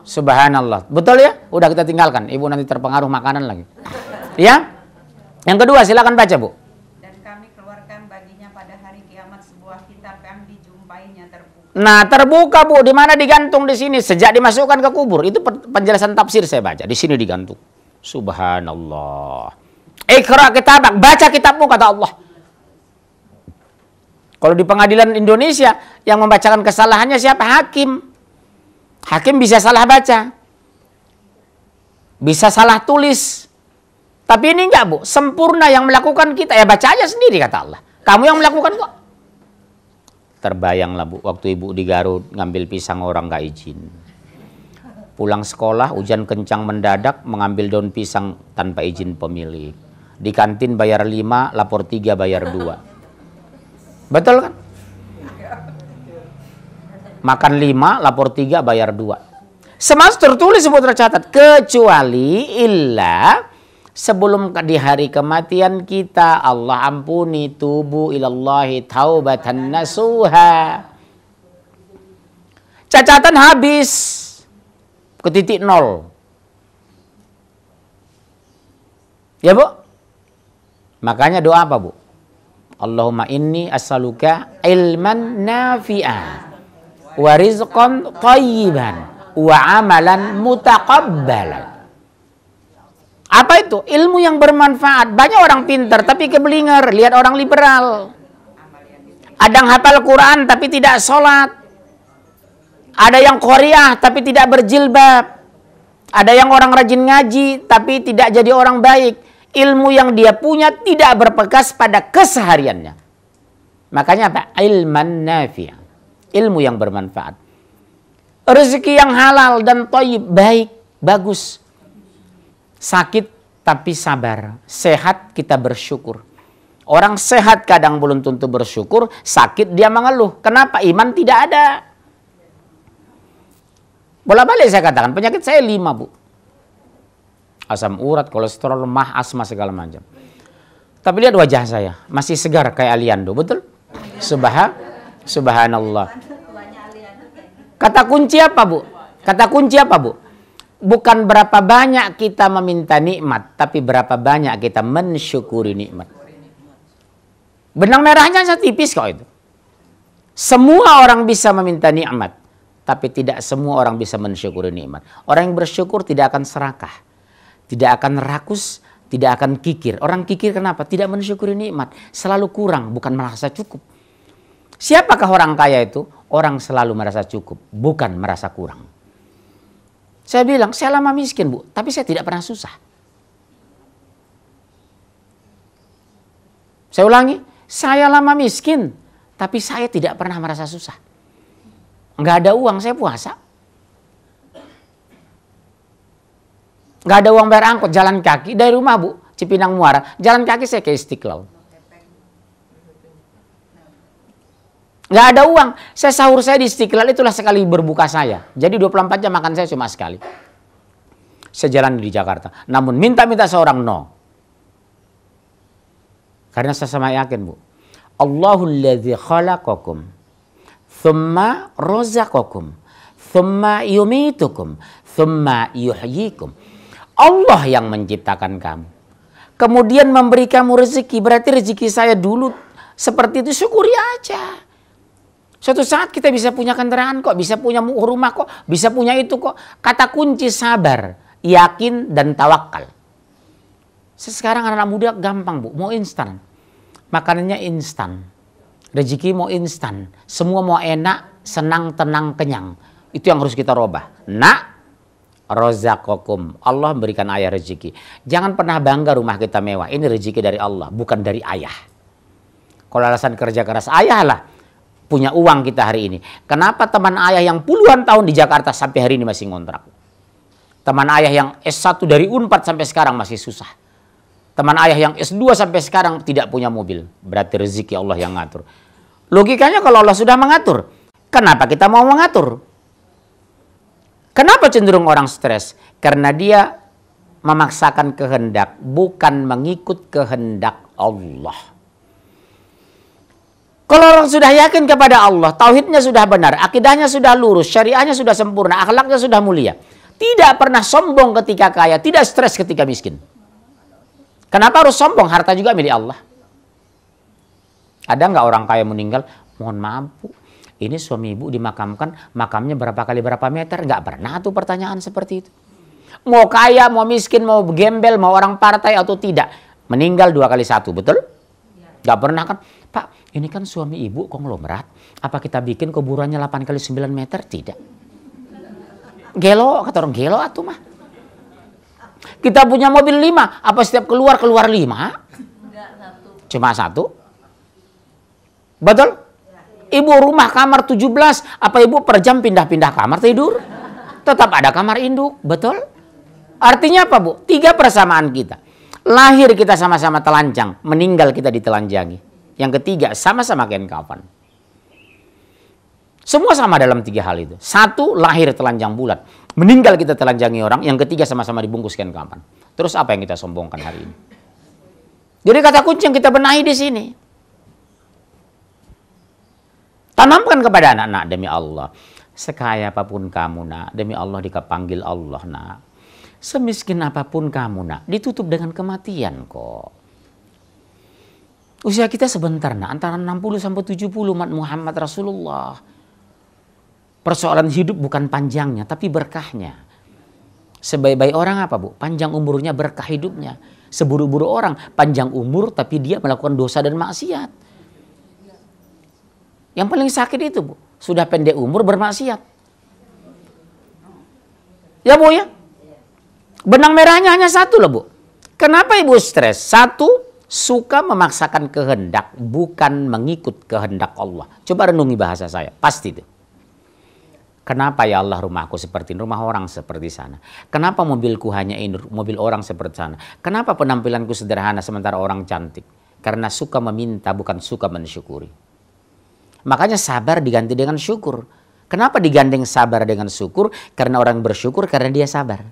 Subhanallah. Betul ya? Udah kita tinggalkan. Ibu nanti terpengaruh makanan lagi. Ya? Yang kedua silakan baca Bu. Dan kami keluarkan baginya pada hari kiamat sebuah kitab yang dijumpainya terbuka. Nah terbuka Bu, di mana digantung di sini sejak dimasukkan ke kubur itu penjelasan tafsir saya baca di sini digantung. Subhanallah. Ikra kitabak, baca kitabmu kata Allah. Kalau di pengadilan Indonesia yang membacakan kesalahannya siapa? Hakim. Hakim bisa salah baca. Bisa salah tulis. Tapi ini enggak, Bu. Sempurna yang melakukan kita. Ya baca aja sendiri kata Allah. Kamu yang melakukan kok. Terbayanglah, Bu. Waktu Ibu di Garut ngambil pisang orang gak izin. Pulang sekolah, hujan kencang mendadak, mengambil daun pisang tanpa izin pemilik. Di kantin bayar lima lapor tiga bayar dua. Betul kan? Makan lima lapor tiga bayar dua. Semester tulis buat tercatat. Kecuali illa sebelum di hari kematian kita Allah ampuni tubuh ilallahi taubatan nasuha cacatan habis ke titik nol ya bu makanya doa apa bu Allahumma inni as'aluka ilman nafi'an wa rizqan tayyiban wa amalan mutakabbalan apa itu? Ilmu yang bermanfaat. Banyak orang pinter tapi kebelinger. Lihat orang liberal. Ada yang hafal Quran tapi tidak sholat. Ada yang korea tapi tidak berjilbab. Ada yang orang rajin ngaji tapi tidak jadi orang baik. Ilmu yang dia punya tidak berbekas pada kesehariannya. Makanya apa? Ilman nafi'. Ilmu yang bermanfaat. Rezeki yang halal dan toyib baik, bagus. Sakit tapi sabar. Sehat kita bersyukur. Orang sehat kadang belum tentu bersyukur. Sakit dia mengeluh. Kenapa? Iman tidak ada. Bola balik saya katakan. Penyakit saya lima bu. Asam urat, kolesterol, lemah, asma segala macam. Tapi lihat wajah saya. Masih segar kayak Aliando. Betul? Subha, subhanallah. Kata kunci apa bu? Kata kunci apa bu? bukan berapa banyak kita meminta nikmat, tapi berapa banyak kita mensyukuri nikmat. Benang merahnya sangat tipis kok itu. Semua orang bisa meminta nikmat, tapi tidak semua orang bisa mensyukuri nikmat. Orang yang bersyukur tidak akan serakah, tidak akan rakus, tidak akan kikir. Orang kikir kenapa? Tidak mensyukuri nikmat, selalu kurang, bukan merasa cukup. Siapakah orang kaya itu? Orang selalu merasa cukup, bukan merasa kurang. Saya bilang, saya lama miskin bu, tapi saya tidak pernah susah. Saya ulangi, saya lama miskin, tapi saya tidak pernah merasa susah. Nggak ada uang, saya puasa. Nggak ada uang bayar angkot, jalan kaki dari rumah bu, Cipinang Muara, jalan kaki saya ke Istiqlal. Nggak ada uang. Saya sahur saya di Istiqlal itulah sekali berbuka saya. Jadi 24 jam makan saya cuma sekali. sejalan di Jakarta. Namun minta-minta seorang no. Karena saya sama yakin bu. Allahul ladzi khalaqakum. Thumma rozakakum. Thumma yumitukum. Thumma yuhyikum. Allah yang menciptakan kamu. Kemudian memberi kamu rezeki. Berarti rezeki saya dulu seperti itu syukuri aja. Suatu saat kita bisa punya kendaraan kok, bisa punya rumah kok, bisa punya itu kok. Kata kunci sabar, yakin dan tawakal. Sekarang anak, -anak muda gampang bu, mau instan. Makanannya instan. Rezeki mau instan. Semua mau enak, senang, tenang, kenyang. Itu yang harus kita robah. Nak, rozakokum. Allah memberikan ayah rezeki. Jangan pernah bangga rumah kita mewah. Ini rezeki dari Allah, bukan dari ayah. Kalau alasan kerja keras ayah lah punya uang kita hari ini. Kenapa teman ayah yang puluhan tahun di Jakarta sampai hari ini masih ngontrak? Teman ayah yang S1 dari Unpad sampai sekarang masih susah. Teman ayah yang S2 sampai sekarang tidak punya mobil. Berarti rezeki Allah yang ngatur. Logikanya kalau Allah sudah mengatur, kenapa kita mau mengatur? Kenapa cenderung orang stres? Karena dia memaksakan kehendak, bukan mengikut kehendak Allah. Kalau orang sudah yakin kepada Allah, tauhidnya sudah benar, akidahnya sudah lurus, syariahnya sudah sempurna, akhlaknya sudah mulia. Tidak pernah sombong ketika kaya, tidak stres ketika miskin. Kenapa harus sombong? Harta juga milik Allah. Ada nggak orang kaya meninggal? Mohon mampu. Ini suami ibu dimakamkan, makamnya berapa kali berapa meter? Nggak pernah tuh pertanyaan seperti itu. Mau kaya, mau miskin, mau gembel, mau orang partai atau tidak. Meninggal dua kali satu, betul? Nggak pernah kan? ini kan suami ibu konglomerat. Apa kita bikin kuburannya 8 kali 9 meter? Tidak. Gelo, kata orang gelo atuh mah. Kita punya mobil 5, apa setiap keluar keluar 5? Cuma satu? Betul? Ibu rumah kamar 17, apa ibu per jam pindah-pindah kamar tidur? Tetap ada kamar induk, betul? Artinya apa bu? Tiga persamaan kita. Lahir kita sama-sama telanjang, meninggal kita ditelanjangi yang ketiga, sama-sama kain kafan. Semua sama dalam tiga hal itu. Satu, lahir telanjang bulat. Meninggal kita telanjangi orang. Yang ketiga, sama-sama dibungkus kain kafan. Terus apa yang kita sombongkan hari ini? Jadi kata kunci yang kita benahi di sini. Tanamkan kepada anak-anak demi Allah. Sekaya apapun kamu nak, demi Allah dikapanggil Allah nak. Semiskin apapun kamu nak, ditutup dengan kematian kok. Usia kita sebentar, nah, antara 60 sampai 70 umat Muhammad Rasulullah. Persoalan hidup bukan panjangnya, tapi berkahnya. Sebaik-baik orang apa bu? Panjang umurnya berkah hidupnya. Seburu-buru orang, panjang umur tapi dia melakukan dosa dan maksiat. Yang paling sakit itu bu, sudah pendek umur bermaksiat. Ya bu ya? Benang merahnya hanya satu loh bu. Kenapa ibu stres? Satu, suka memaksakan kehendak bukan mengikut kehendak Allah. Coba renungi bahasa saya, pasti itu. Kenapa ya Allah rumahku seperti ini, rumah orang seperti sana? Kenapa mobilku hanya ini, mobil orang seperti sana? Kenapa penampilanku sederhana sementara orang cantik? Karena suka meminta bukan suka mensyukuri. Makanya sabar diganti dengan syukur. Kenapa digandeng sabar dengan syukur? Karena orang bersyukur karena dia sabar.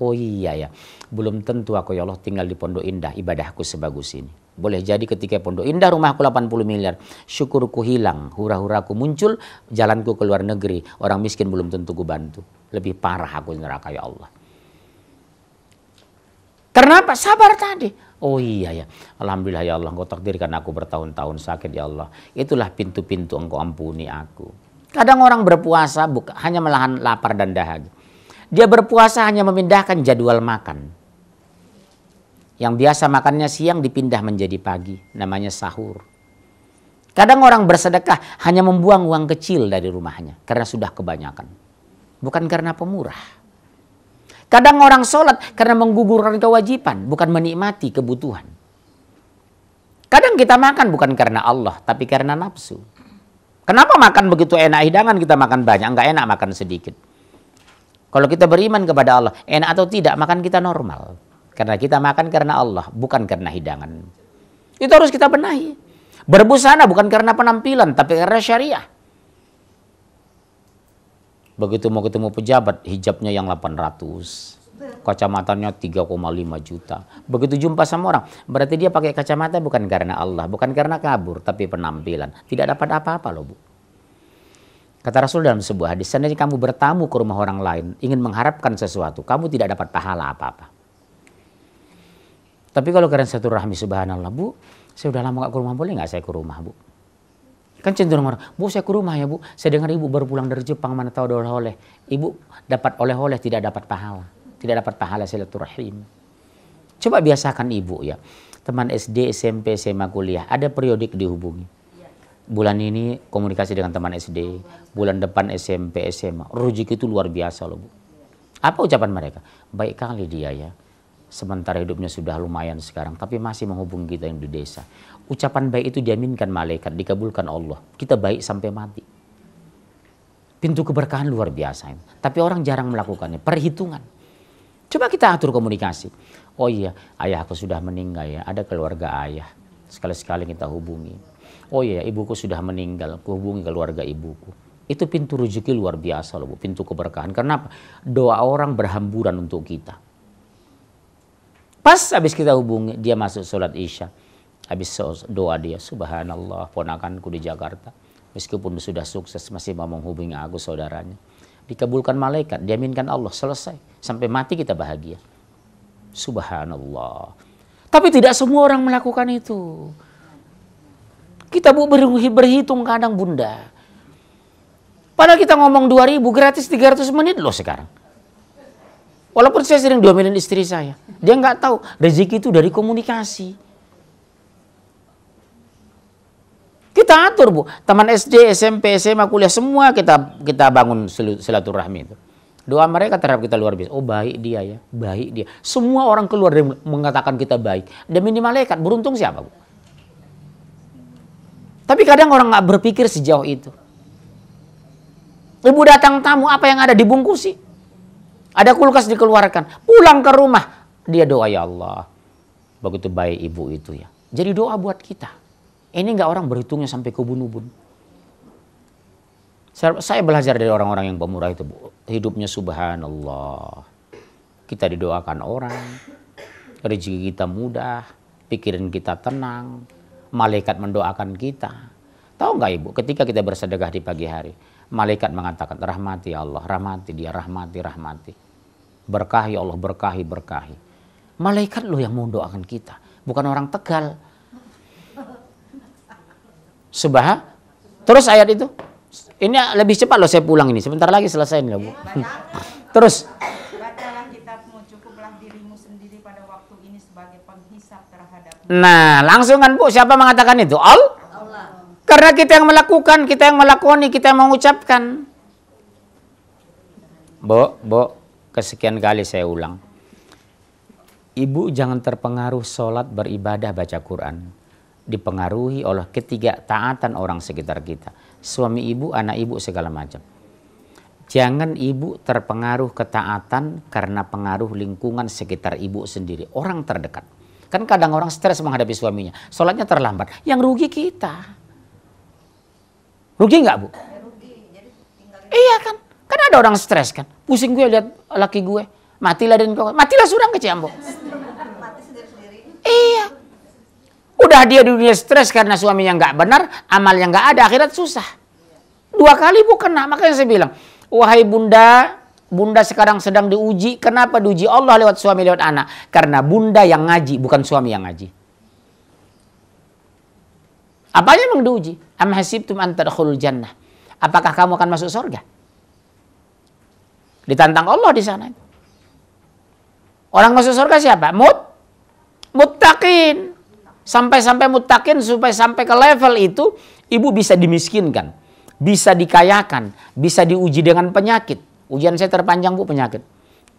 Oh iya ya belum tentu aku ya Allah tinggal di Pondok Indah ibadahku sebagus ini. Boleh jadi ketika Pondok Indah rumahku 80 miliar, syukurku hilang, hura-huraku muncul, jalanku ke luar negeri, orang miskin belum tentu ku bantu. Lebih parah aku neraka ya Allah. Karena apa? Sabar tadi. Oh iya ya. Alhamdulillah ya Allah, engkau takdirkan aku bertahun-tahun sakit ya Allah. Itulah pintu-pintu engkau ampuni aku. Kadang orang berpuasa bukan hanya melahan lapar dan dahaga. Dia berpuasa hanya memindahkan jadwal makan yang biasa makannya siang dipindah menjadi pagi, namanya sahur. Kadang orang bersedekah hanya membuang uang kecil dari rumahnya karena sudah kebanyakan. Bukan karena pemurah. Kadang orang sholat karena menggugurkan kewajiban, bukan menikmati kebutuhan. Kadang kita makan bukan karena Allah, tapi karena nafsu. Kenapa makan begitu enak hidangan kita makan banyak, enggak enak makan sedikit. Kalau kita beriman kepada Allah, enak atau tidak makan kita normal. Karena kita makan karena Allah, bukan karena hidangan. Itu harus kita benahi. Berbusana bukan karena penampilan, tapi karena syariah. Begitu mau ketemu pejabat, hijabnya yang 800 kacamatanya 3,5 juta. Begitu jumpa sama orang, berarti dia pakai kacamata bukan karena Allah, bukan karena kabur, tapi penampilan. Tidak dapat apa-apa loh, Bu. Kata Rasul dalam sebuah hadis, seandainya kamu bertamu ke rumah orang lain, ingin mengharapkan sesuatu, kamu tidak dapat pahala apa-apa. Tapi kalau karena satu rahmi subhanallah bu, saya udah lama gak ke rumah boleh nggak saya ke rumah bu? Kan cenderung orang, bu saya ke rumah ya bu, saya dengar ibu baru pulang dari Jepang mana tahu ada oleh-oleh. Ibu dapat oleh-oleh tidak dapat pahala, tidak dapat pahala silaturahim. Coba biasakan ibu ya, teman SD, SMP, SMA, kuliah, ada periodik dihubungi bulan ini komunikasi dengan teman SD, bulan depan SMP, SMA. Rujuk itu luar biasa loh, Bu. Apa ucapan mereka? Baik kali dia ya sementara hidupnya sudah lumayan sekarang, tapi masih menghubungi kita yang di desa. Ucapan baik itu diaminkan malaikat, dikabulkan Allah. Kita baik sampai mati. Pintu keberkahan luar biasa. Tapi orang jarang melakukannya. Perhitungan. Coba kita atur komunikasi. Oh iya, ayah aku sudah meninggal ya. Ada keluarga ayah. Sekali-sekali kita hubungi. Oh iya, ibuku sudah meninggal. Aku hubungi keluarga ibuku. Itu pintu rezeki luar biasa loh, Bu. Pintu keberkahan. karena Doa orang berhamburan untuk kita Pas habis kita hubungi, dia masuk sholat isya. Habis doa dia, subhanallah ponakanku di Jakarta. Meskipun sudah sukses, masih mau menghubungi aku saudaranya. Dikabulkan malaikat, diaminkan Allah, selesai. Sampai mati kita bahagia. Subhanallah. Tapi tidak semua orang melakukan itu. Kita bu berhitung kadang bunda. Padahal kita ngomong 2000 gratis 300 menit loh sekarang. Walaupun saya sering domelin istri saya, dia nggak tahu rezeki itu dari komunikasi. Kita atur bu, teman SD, SMP, SMA, kuliah semua kita kita bangun silaturahmi itu. Doa mereka terhadap kita luar biasa. Oh baik dia ya, baik dia. Semua orang keluar dari mengatakan kita baik. Demi malaikat, beruntung siapa bu? Tapi kadang orang nggak berpikir sejauh itu. Ibu datang tamu, apa yang ada dibungkus sih? Ada kulkas dikeluarkan. Pulang ke rumah. Dia doa ya Allah. Begitu baik ibu itu ya. Jadi doa buat kita. Ini enggak orang berhitungnya sampai ke ubun bun Saya belajar dari orang-orang yang pemurah itu. Hidupnya subhanallah. Kita didoakan orang. Rezeki kita mudah. Pikiran kita tenang. Malaikat mendoakan kita. Tahu nggak ibu ketika kita bersedekah di pagi hari. Malaikat mengatakan, rahmati ya Allah, rahmati dia, rahmati, rahmati. Berkahi Allah, berkahi, berkahi. Malaikat loh yang mendoakan kita, bukan orang Tegal. Subah, terus ayat itu. Ini lebih cepat loh saya pulang ini, sebentar lagi selesai ini loh Bu. Iya, terus. Nah, langsung kan Bu, siapa mengatakan itu? Allah karena kita yang melakukan, kita yang melakoni, kita yang mengucapkan. Bo, bo, kesekian kali saya ulang. Ibu jangan terpengaruh sholat beribadah baca Quran. Dipengaruhi oleh ketiga taatan orang sekitar kita. Suami ibu, anak ibu, segala macam. Jangan ibu terpengaruh ketaatan karena pengaruh lingkungan sekitar ibu sendiri. Orang terdekat. Kan kadang orang stres menghadapi suaminya. Sholatnya terlambat. Yang rugi kita. Rugi nggak bu? Iya kan, kan ada orang stres kan. Pusing gue lihat laki gue. Matilah dan kau, matilah suram ke Ciambo. Iya. Udah dia di dunia stres karena suaminya nggak benar, amal yang nggak ada, akhirat susah. Dua kali bu kena, makanya saya bilang, wahai bunda, bunda sekarang sedang diuji. Kenapa diuji Allah lewat suami lewat anak? Karena bunda yang ngaji, bukan suami yang ngaji. Apanya emang diuji? Am hasibtum an jannah? Apakah kamu akan masuk surga? Ditantang Allah di sana. Orang masuk surga siapa? Mut muttaqin. Sampai-sampai muttaqin supaya sampai ke level itu ibu bisa dimiskinkan, bisa dikayakan, bisa diuji dengan penyakit. Ujian saya terpanjang Bu penyakit.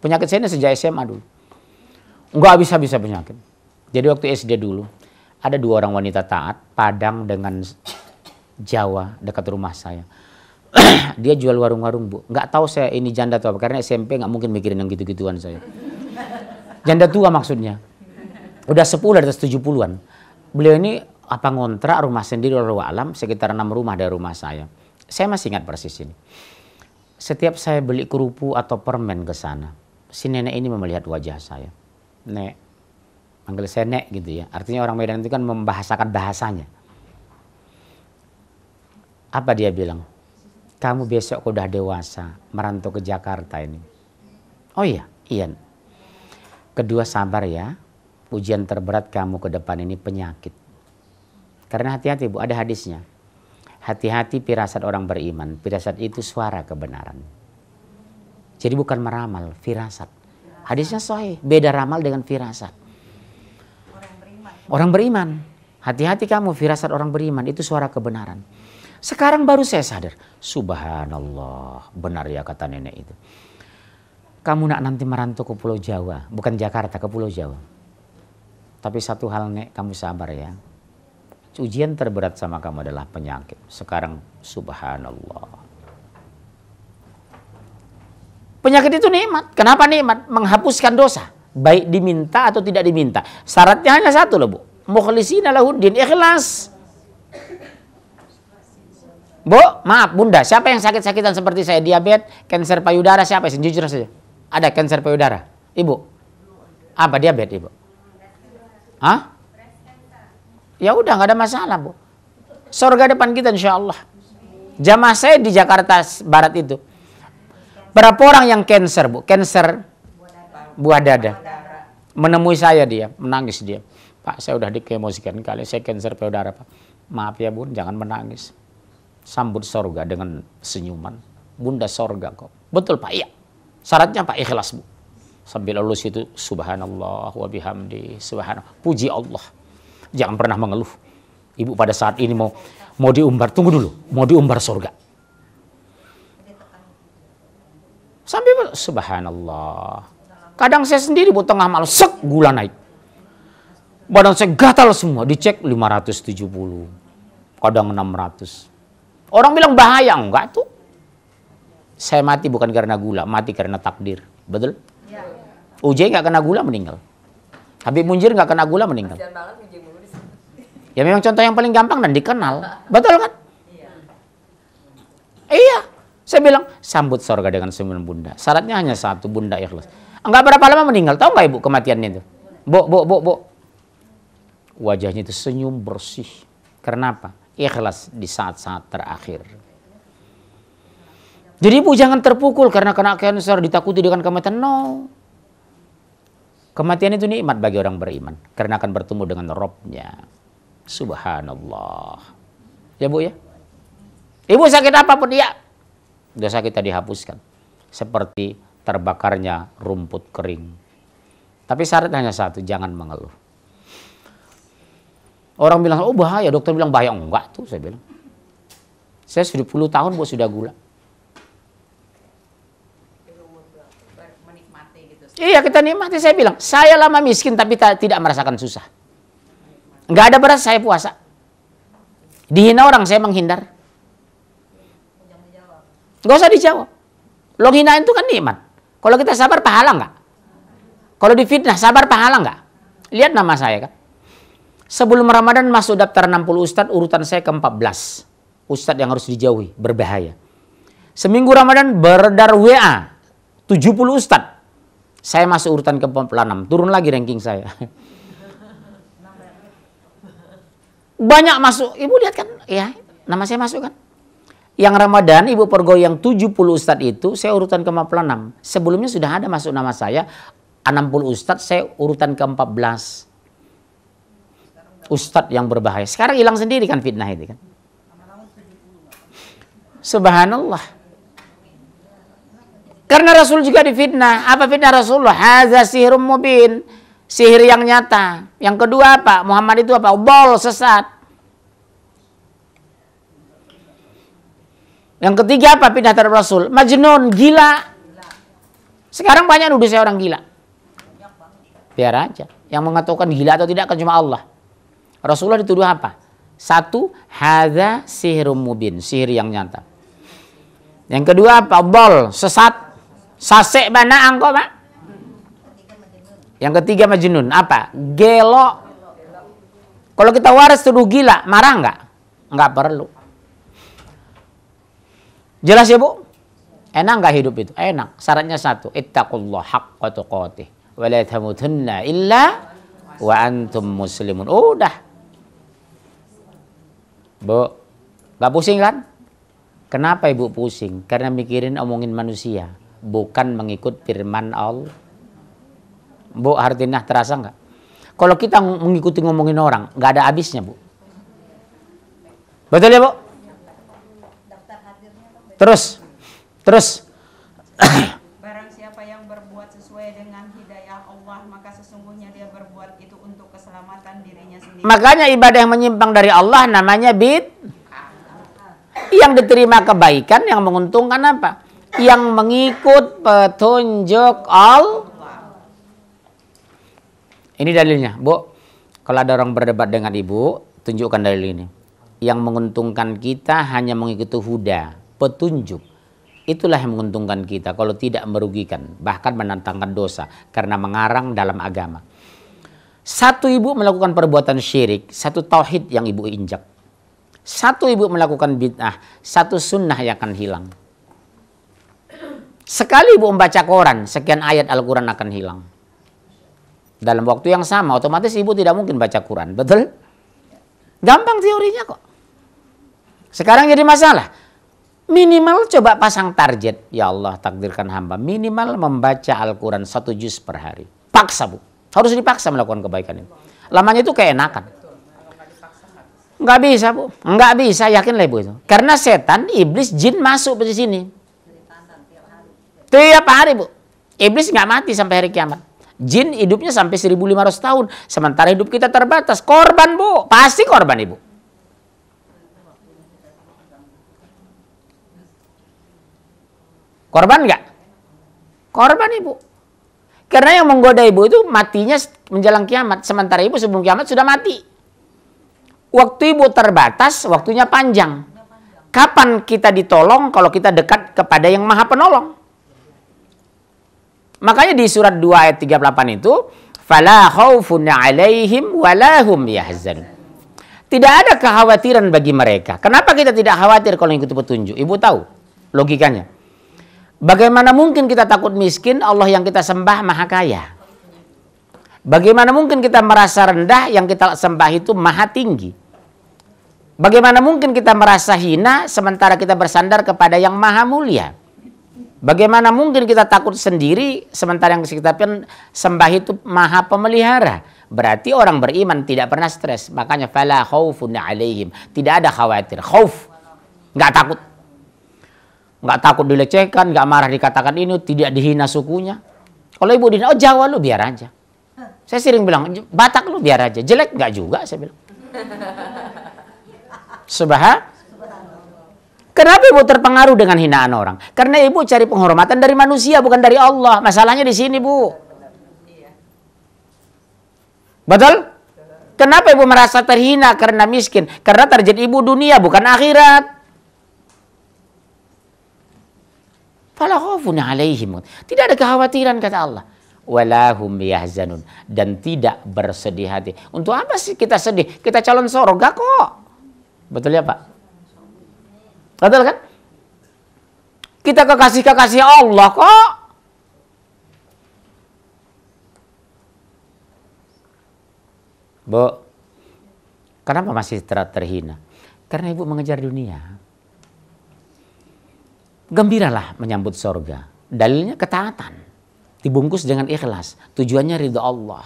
Penyakit saya ini sejak SMA dulu. Enggak bisa-bisa penyakit. Jadi waktu SD dulu ada dua orang wanita taat, Padang dengan Jawa dekat rumah saya. dia jual warung-warung bu, nggak tahu saya ini janda tua. karena SMP nggak mungkin mikirin yang gitu-gituan saya. Janda tua maksudnya, udah sepuluh dari 70 puluhan. Beliau ini apa ngontrak rumah sendiri luar alam sekitar enam rumah dari rumah saya. Saya masih ingat persis ini. Setiap saya beli kerupu atau permen ke sana, si nenek ini melihat wajah saya. Nek, panggil saya nek gitu ya. Artinya orang Medan itu kan membahasakan bahasanya. Apa dia bilang? Kamu besok udah dewasa, merantau ke Jakarta ini. Oh iya, Ian. Kedua sabar ya, ujian terberat kamu ke depan ini penyakit. Karena hati-hati Bu, ada hadisnya. Hati-hati firasat orang beriman, firasat itu suara kebenaran. Jadi bukan meramal, firasat. Hadisnya sahih, beda ramal dengan firasat. Orang beriman. Hati-hati kamu, firasat orang beriman itu suara kebenaran. Sekarang baru saya sadar. Subhanallah, benar ya kata nenek itu. Kamu nak nanti merantau ke Pulau Jawa, bukan Jakarta, ke Pulau Jawa. Tapi satu hal nek, kamu sabar ya. Ujian terberat sama kamu adalah penyakit. Sekarang subhanallah. Penyakit itu nikmat. Kenapa nikmat? Menghapuskan dosa. Baik diminta atau tidak diminta. Syaratnya hanya satu loh bu. Mukhlisina lahuddin ikhlas. Bu, maaf bunda, siapa yang sakit-sakitan seperti saya? Diabetes, kanker payudara siapa? Jujur saja. Ada kanker payudara? Ibu? Apa diabetes ibu? Hah? Ya udah nggak ada masalah bu. Sorga depan kita insya Allah. Jamaah saya di Jakarta Barat itu. Berapa orang yang kanker bu? Kanker buah dada. Menemui saya dia, menangis dia. Pak, saya udah dikemosikan kali, saya kanker payudara pak. Maaf ya bun, jangan menangis sambut sorga dengan senyuman. Bunda sorga kok. Betul Pak, iya. Syaratnya Pak ikhlas Bu. Sambil lulus itu subhanallah wabihamdi, subhanallah. Puji Allah. Jangan pernah mengeluh. Ibu pada saat ini mau mau diumbar, tunggu dulu. Mau diumbar sorga. sambil subhanallah. Kadang saya sendiri bu tengah malam, sek gula naik. Badan saya gatal semua, dicek 570. Kadang 600 Orang bilang bahaya, enggak tuh. Saya mati bukan karena gula, mati karena takdir. Betul? Ya. Uje nggak kena gula meninggal. Habib Munjir nggak kena gula meninggal. Ya memang contoh yang paling gampang dan dikenal. Betul kan? Iya. Iya. Saya bilang sambut sorga dengan semua bunda. Syaratnya hanya satu bunda ikhlas. Enggak berapa lama meninggal. Tahu nggak ibu kematiannya itu? Bu, bu, bu, bu. Wajahnya itu senyum bersih. Kenapa? ikhlas di saat-saat terakhir. Jadi ibu jangan terpukul karena kena cancer ditakuti dengan kematian. No. Kematian itu nikmat bagi orang beriman karena akan bertemu dengan Robnya. Subhanallah. Ya bu ya. Ibu sakit apapun ya, Dosa kita dihapuskan. Seperti terbakarnya rumput kering. Tapi syarat hanya satu, jangan mengeluh. Orang bilang, oh bahaya. Dokter bilang, bahaya. Enggak tuh, saya bilang. Saya sudah puluh tahun buat sudah gula. Iya kita nikmati, saya bilang. Saya lama miskin tapi tidak merasakan susah. Enggak ada beras, saya puasa. Dihina orang, saya menghindar. Enggak usah dijawab. Lo hinain itu kan nikmat. Kalau kita sabar, pahala enggak? Kalau difitnah, sabar pahala enggak? Lihat nama saya kan. Sebelum Ramadan masuk daftar 60 ustadz, urutan saya ke-14. Ustadz yang harus dijauhi, berbahaya. Seminggu Ramadan beredar WA, 70 ustadz. Saya masuk urutan ke-46, turun lagi ranking saya. Banyak masuk, ibu lihat kan, ya nama saya masuk kan. Yang Ramadan ibu pergauy yang 70 ustadz itu saya urutan ke-46. Sebelumnya sudah ada masuk nama saya, 60 ustadz saya urutan ke-14 ustadz yang berbahaya. Sekarang hilang sendiri kan fitnah itu kan. Subhanallah. Karena Rasul juga difitnah. Apa fitnah Rasul? Haza sihir mubin. Sihir yang nyata. Yang kedua apa? Muhammad itu apa? Bol, sesat. Yang ketiga apa pindah terhadap Rasul? Majnun, gila. Sekarang banyak nuduh saya orang gila. Biar aja. Yang mengatakan gila atau tidak kan cuma Allah. Rasulullah dituduh apa? Satu, hadza sihrum mubin, sihir yang nyata. Yang kedua apa? Bol, sesat. Sasek mana angko, Pak? Yang ketiga majnun, apa? Gelo. Kalau kita waras tuduh gila, marah nggak? Nggak perlu. Jelas ya, Bu? Enak nggak hidup itu? Enak. Syaratnya satu, ittaqullah haqqa tuqatih wa la tamutunna illa wa antum muslimun. Udah. Bu, gak pusing kan? Kenapa ibu pusing? Karena mikirin omongin manusia, bukan mengikut firman Allah. Bu, artinya terasa nggak? Kalau kita mengikuti ngomongin orang, nggak ada habisnya, Bu. Betul ya, Bu? Terus, terus. Barang siapa yang berbuat sesuai dengan Allah maka sesungguhnya dia berbuat itu untuk keselamatan dirinya sendiri. Makanya ibadah yang menyimpang dari Allah namanya bid. Yang diterima kebaikan yang menguntungkan apa? Yang mengikut petunjuk Allah. Ini dalilnya, Bu. Kalau ada orang berdebat dengan ibu, tunjukkan dalil ini. Yang menguntungkan kita hanya mengikuti huda, petunjuk Itulah yang menguntungkan kita kalau tidak merugikan, bahkan menantangkan dosa karena mengarang dalam agama. Satu ibu melakukan perbuatan syirik, satu tauhid yang ibu injak. Satu ibu melakukan bid'ah, satu sunnah yang akan hilang. Sekali ibu membaca koran, sekian ayat Al-Quran akan hilang. Dalam waktu yang sama, otomatis ibu tidak mungkin baca Quran. Betul? Gampang teorinya kok. Sekarang jadi masalah. Minimal coba pasang target. Ya Allah takdirkan hamba minimal membaca Al-Quran satu juz per hari. Paksa bu. Harus dipaksa melakukan kebaikan ini. Lamanya itu kayak enakan. Enggak bisa bu. enggak bisa yakinlah ibu itu. Karena setan, iblis, jin masuk ke sini. Tiap hari bu. Iblis enggak mati sampai hari kiamat. Jin hidupnya sampai 1500 tahun. Sementara hidup kita terbatas. Korban bu. Pasti korban ibu. Korban nggak? Korban ibu. Karena yang menggoda ibu itu matinya menjelang kiamat. Sementara ibu sebelum kiamat sudah mati. Waktu ibu terbatas, waktunya panjang. Kapan kita ditolong kalau kita dekat kepada yang maha penolong? Makanya di surat 2 ayat 38 itu, فَلَا خَوْفٌ عَلَيْهِمْ وَلَا هُمْ tidak ada kekhawatiran bagi mereka. Kenapa kita tidak khawatir kalau ikut petunjuk? Ibu tahu logikanya. Bagaimana mungkin kita takut miskin Allah yang kita sembah maha kaya? Bagaimana mungkin kita merasa rendah yang kita sembah itu maha tinggi? Bagaimana mungkin kita merasa hina sementara kita bersandar kepada yang maha mulia? Bagaimana mungkin kita takut sendiri sementara yang kita sembah itu maha pemelihara? Berarti orang beriman tidak pernah stres. Makanya fala alaihim. Tidak ada khawatir. Khauf. Nggak takut nggak takut dilecehkan, nggak marah dikatakan ini, tidak dihina sukunya. Kalau ibu dihina, oh Jawa lu biar aja. Saya sering bilang, Batak lu biar aja. Jelek nggak juga, saya bilang. Subhanallah. Kenapa ibu terpengaruh dengan hinaan orang? Karena ibu cari penghormatan dari manusia, bukan dari Allah. Masalahnya di sini, Bu. Betul? Kenapa ibu merasa terhina karena miskin? Karena terjadi ibu dunia, bukan akhirat. fala alaihim. Tidak ada kekhawatiran kata Allah. Walahum yahzanun dan tidak bersedih hati. Untuk apa sih kita sedih? Kita calon sorga kok. Betul ya, Pak? Betul kan? Kita kekasih-kekasih Allah kok. Bu, kenapa masih terhina? Karena ibu mengejar dunia gembiralah menyambut sorga. Dalilnya ketaatan. Dibungkus dengan ikhlas. Tujuannya ridho Allah.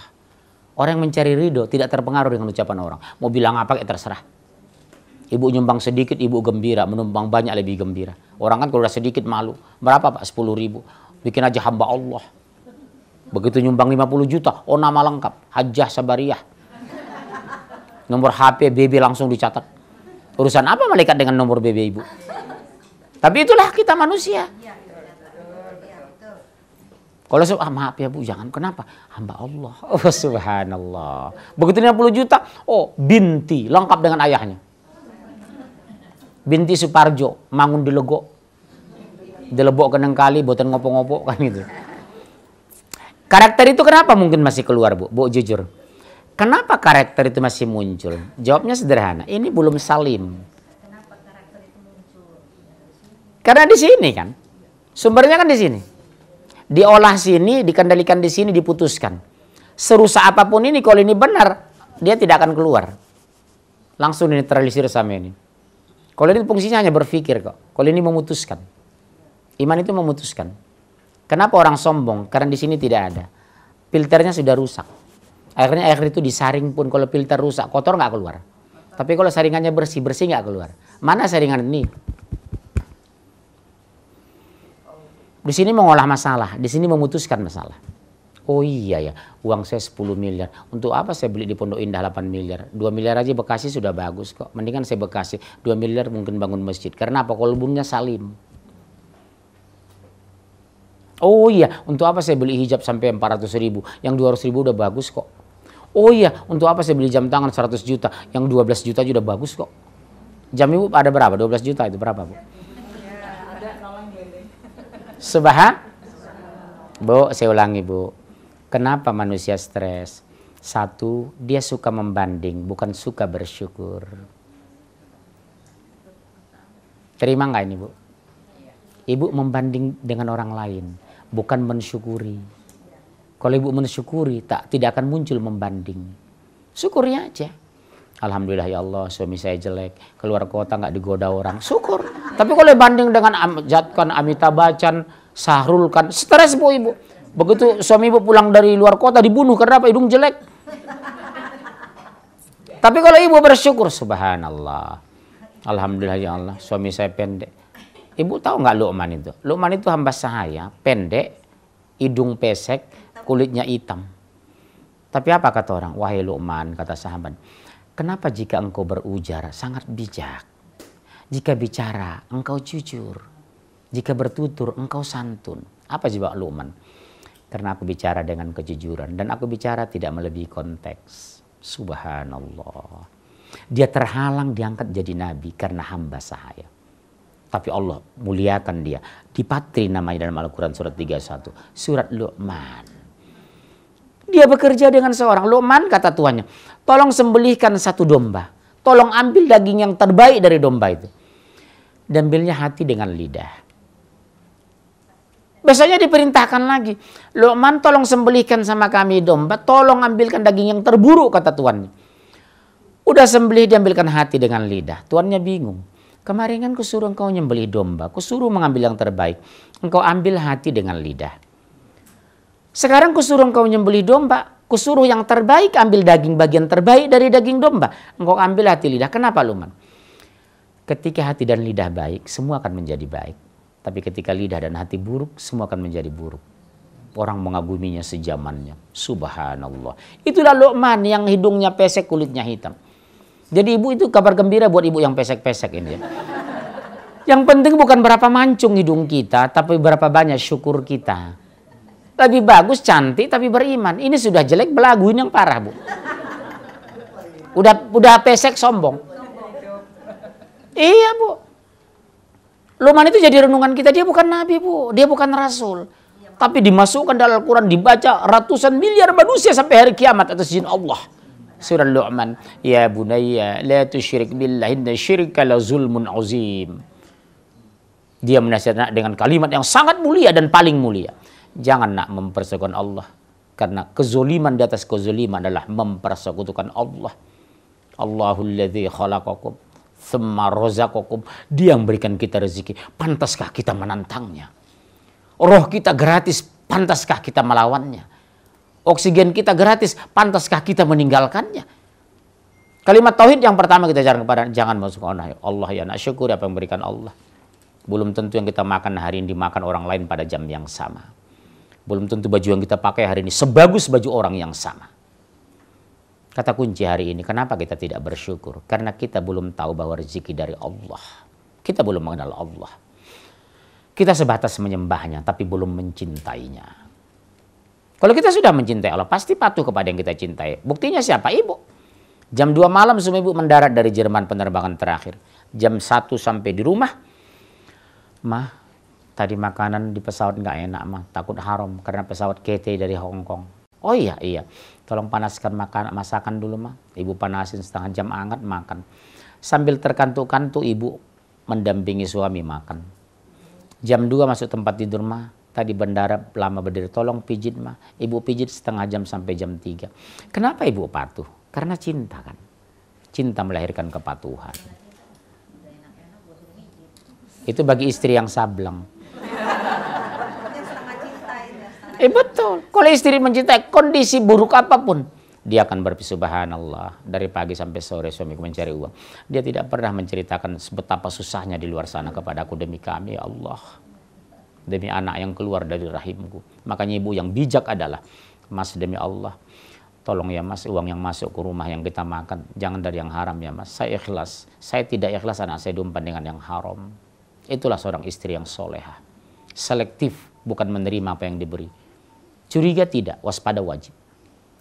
Orang yang mencari ridho tidak terpengaruh dengan ucapan orang. Mau bilang apa, ya terserah. Ibu nyumbang sedikit, ibu gembira. Menumbang banyak lebih gembira. Orang kan kalau udah sedikit malu. Berapa pak? 10 ribu. Bikin aja hamba Allah. Begitu nyumbang 50 juta, oh nama lengkap. Hajah Sabariah Nomor HP BB langsung dicatat. Urusan apa malaikat dengan nomor BB ibu? Tapi itulah kita manusia. Iya, iya, iya, Kalau ah, maaf ya Bu, jangan kenapa? Hamba Allah. Oh, subhanallah. Begitu 50 juta, oh binti lengkap dengan ayahnya. Binti Suparjo, mangun di Lego. Dilebok keneng kali, boten ngopo-ngopo kan gitu. Karakter itu kenapa mungkin masih keluar Bu? Bu jujur. Kenapa karakter itu masih muncul? Jawabnya sederhana, ini belum salim. Karena di sini kan. Sumbernya kan di sini. Diolah sini, dikendalikan di sini, diputuskan. Serusa apapun ini kalau ini benar, dia tidak akan keluar. Langsung dinetralisir sama ini. Kalau ini fungsinya hanya berpikir kok. Kalau ini memutuskan. Iman itu memutuskan. Kenapa orang sombong? Karena di sini tidak ada. Filternya sudah rusak. Akhirnya air itu disaring pun kalau filter rusak, kotor nggak keluar. Tapi kalau saringannya bersih, bersih nggak keluar. Mana saringan ini? Di sini mengolah masalah, di sini memutuskan masalah. Oh iya ya, uang saya 10 miliar. Untuk apa saya beli di Pondok Indah 8 miliar? 2 miliar aja Bekasi sudah bagus kok. Mendingan saya Bekasi, 2 miliar mungkin bangun masjid. Karena apa? Kolbunnya Salim. Oh iya, untuk apa saya beli hijab sampai 400 ribu? Yang 200 ribu udah bagus kok. Oh iya, untuk apa saya beli jam tangan 100 juta? Yang 12 juta juga udah bagus kok. Jam ibu ada berapa? 12 juta itu berapa bu? Subha. Bu, saya ulangi Bu. Kenapa manusia stres? Satu, dia suka membanding, bukan suka bersyukur. Terima nggak ini Bu? Ibu membanding dengan orang lain, bukan mensyukuri. Kalau ibu mensyukuri, tak tidak akan muncul membanding. Syukurnya aja. Alhamdulillah ya Allah suami saya jelek keluar kota nggak digoda orang syukur tapi kalau banding dengan am, Jatkan Amita Bacan Sahrul kan stres bu ibu begitu suami ibu pulang dari luar kota dibunuh karena apa hidung jelek tapi kalau ibu bersyukur subhanallah Alhamdulillah ya Allah suami saya pendek ibu tahu nggak Luqman itu Luqman itu hamba saya pendek hidung pesek kulitnya hitam tapi apa kata orang wahai Luqman kata sahabat Kenapa jika engkau berujar sangat bijak? Jika bicara engkau jujur. Jika bertutur engkau santun. Apa sih Pak luman? Karena aku bicara dengan kejujuran dan aku bicara tidak melebihi konteks. Subhanallah. Dia terhalang diangkat jadi nabi karena hamba sahaya. Tapi Allah muliakan dia. Dipatri namanya dalam Al-Quran surat 31. Surat Luqman. Dia bekerja dengan seorang Luqman kata tuannya tolong sembelihkan satu domba. Tolong ambil daging yang terbaik dari domba itu. Dan ambilnya hati dengan lidah. Biasanya diperintahkan lagi. Luqman tolong sembelihkan sama kami domba. Tolong ambilkan daging yang terburuk kata tuannya. Udah sembelih diambilkan hati dengan lidah. Tuannya bingung. Kemarin kan kusuruh engkau nyembelih domba. Kusuruh mengambil yang terbaik. Engkau ambil hati dengan lidah. Sekarang kusuruh engkau nyembelih domba. Kusuruh yang terbaik, ambil daging bagian terbaik dari daging domba. Engkau ambil hati lidah. Kenapa Luman? Ketika hati dan lidah baik, semua akan menjadi baik. Tapi ketika lidah dan hati buruk, semua akan menjadi buruk. Orang mengaguminya sejamannya. Subhanallah. Itulah Luqman yang hidungnya pesek, kulitnya hitam. Jadi ibu itu kabar gembira buat ibu yang pesek-pesek ini Yang penting bukan berapa mancung hidung kita, tapi berapa banyak syukur kita. Lebih bagus cantik tapi beriman. Ini sudah jelek belagu ini yang parah, Bu. Udah udah pesek sombong. Iya, Bu. Luman itu jadi renungan kita, dia bukan nabi, Bu. Dia bukan rasul. Tapi dimasukkan dalam Al-Quran, dibaca ratusan miliar manusia sampai hari kiamat atas izin Allah. Surah Lu'man. Ya bunaya la syirik billah, inna syirika la zulmun azim. Dia menasihatkan dengan kalimat yang sangat mulia dan paling mulia. Jangan nak mempersekutukan Allah. Karena kezuliman di atas kezuliman adalah mempersekutukan Allah. Allahul ladzi khalaqakum thumma razaqakum. Dia yang berikan kita rezeki. Pantaskah kita menantangnya? Roh kita gratis, pantaskah kita melawannya? Oksigen kita gratis, pantaskah kita meninggalkannya? Kalimat tauhid yang pertama kita jarang kepada jangan masuk Allah. Allah ya nak apa yang berikan Allah. Belum tentu yang kita makan hari ini dimakan orang lain pada jam yang sama belum tentu baju yang kita pakai hari ini sebagus baju orang yang sama. Kata kunci hari ini, kenapa kita tidak bersyukur? Karena kita belum tahu bahwa rezeki dari Allah. Kita belum mengenal Allah. Kita sebatas menyembahnya, tapi belum mencintainya. Kalau kita sudah mencintai Allah, pasti patuh kepada yang kita cintai. Buktinya siapa? Ibu. Jam 2 malam semua ibu mendarat dari Jerman penerbangan terakhir. Jam 1 sampai di rumah. Mah, tadi makanan di pesawat nggak enak mah takut haram karena pesawat KT dari Hong Kong oh iya iya tolong panaskan makan masakan dulu mah ibu panasin setengah jam hangat makan sambil terkantuk-kantuk ibu mendampingi suami makan jam 2 masuk tempat tidur mah tadi bandara lama berdiri tolong pijit mah ibu pijit setengah jam sampai jam 3 kenapa ibu patuh karena cinta kan cinta melahirkan kepatuhan itu bagi istri yang sableng Eh betul. Kalau istri mencintai kondisi buruk apapun, dia akan berpisah subhanallah dari pagi sampai sore suamiku mencari uang. Dia tidak pernah menceritakan betapa susahnya di luar sana kepada aku demi kami ya Allah. Demi anak yang keluar dari rahimku. Makanya ibu yang bijak adalah Mas demi Allah tolong ya mas uang yang masuk ke rumah yang kita makan jangan dari yang haram ya mas saya ikhlas saya tidak ikhlas anak saya diumpan dengan yang haram itulah seorang istri yang soleha selektif bukan menerima apa yang diberi Curiga tidak, waspada wajib.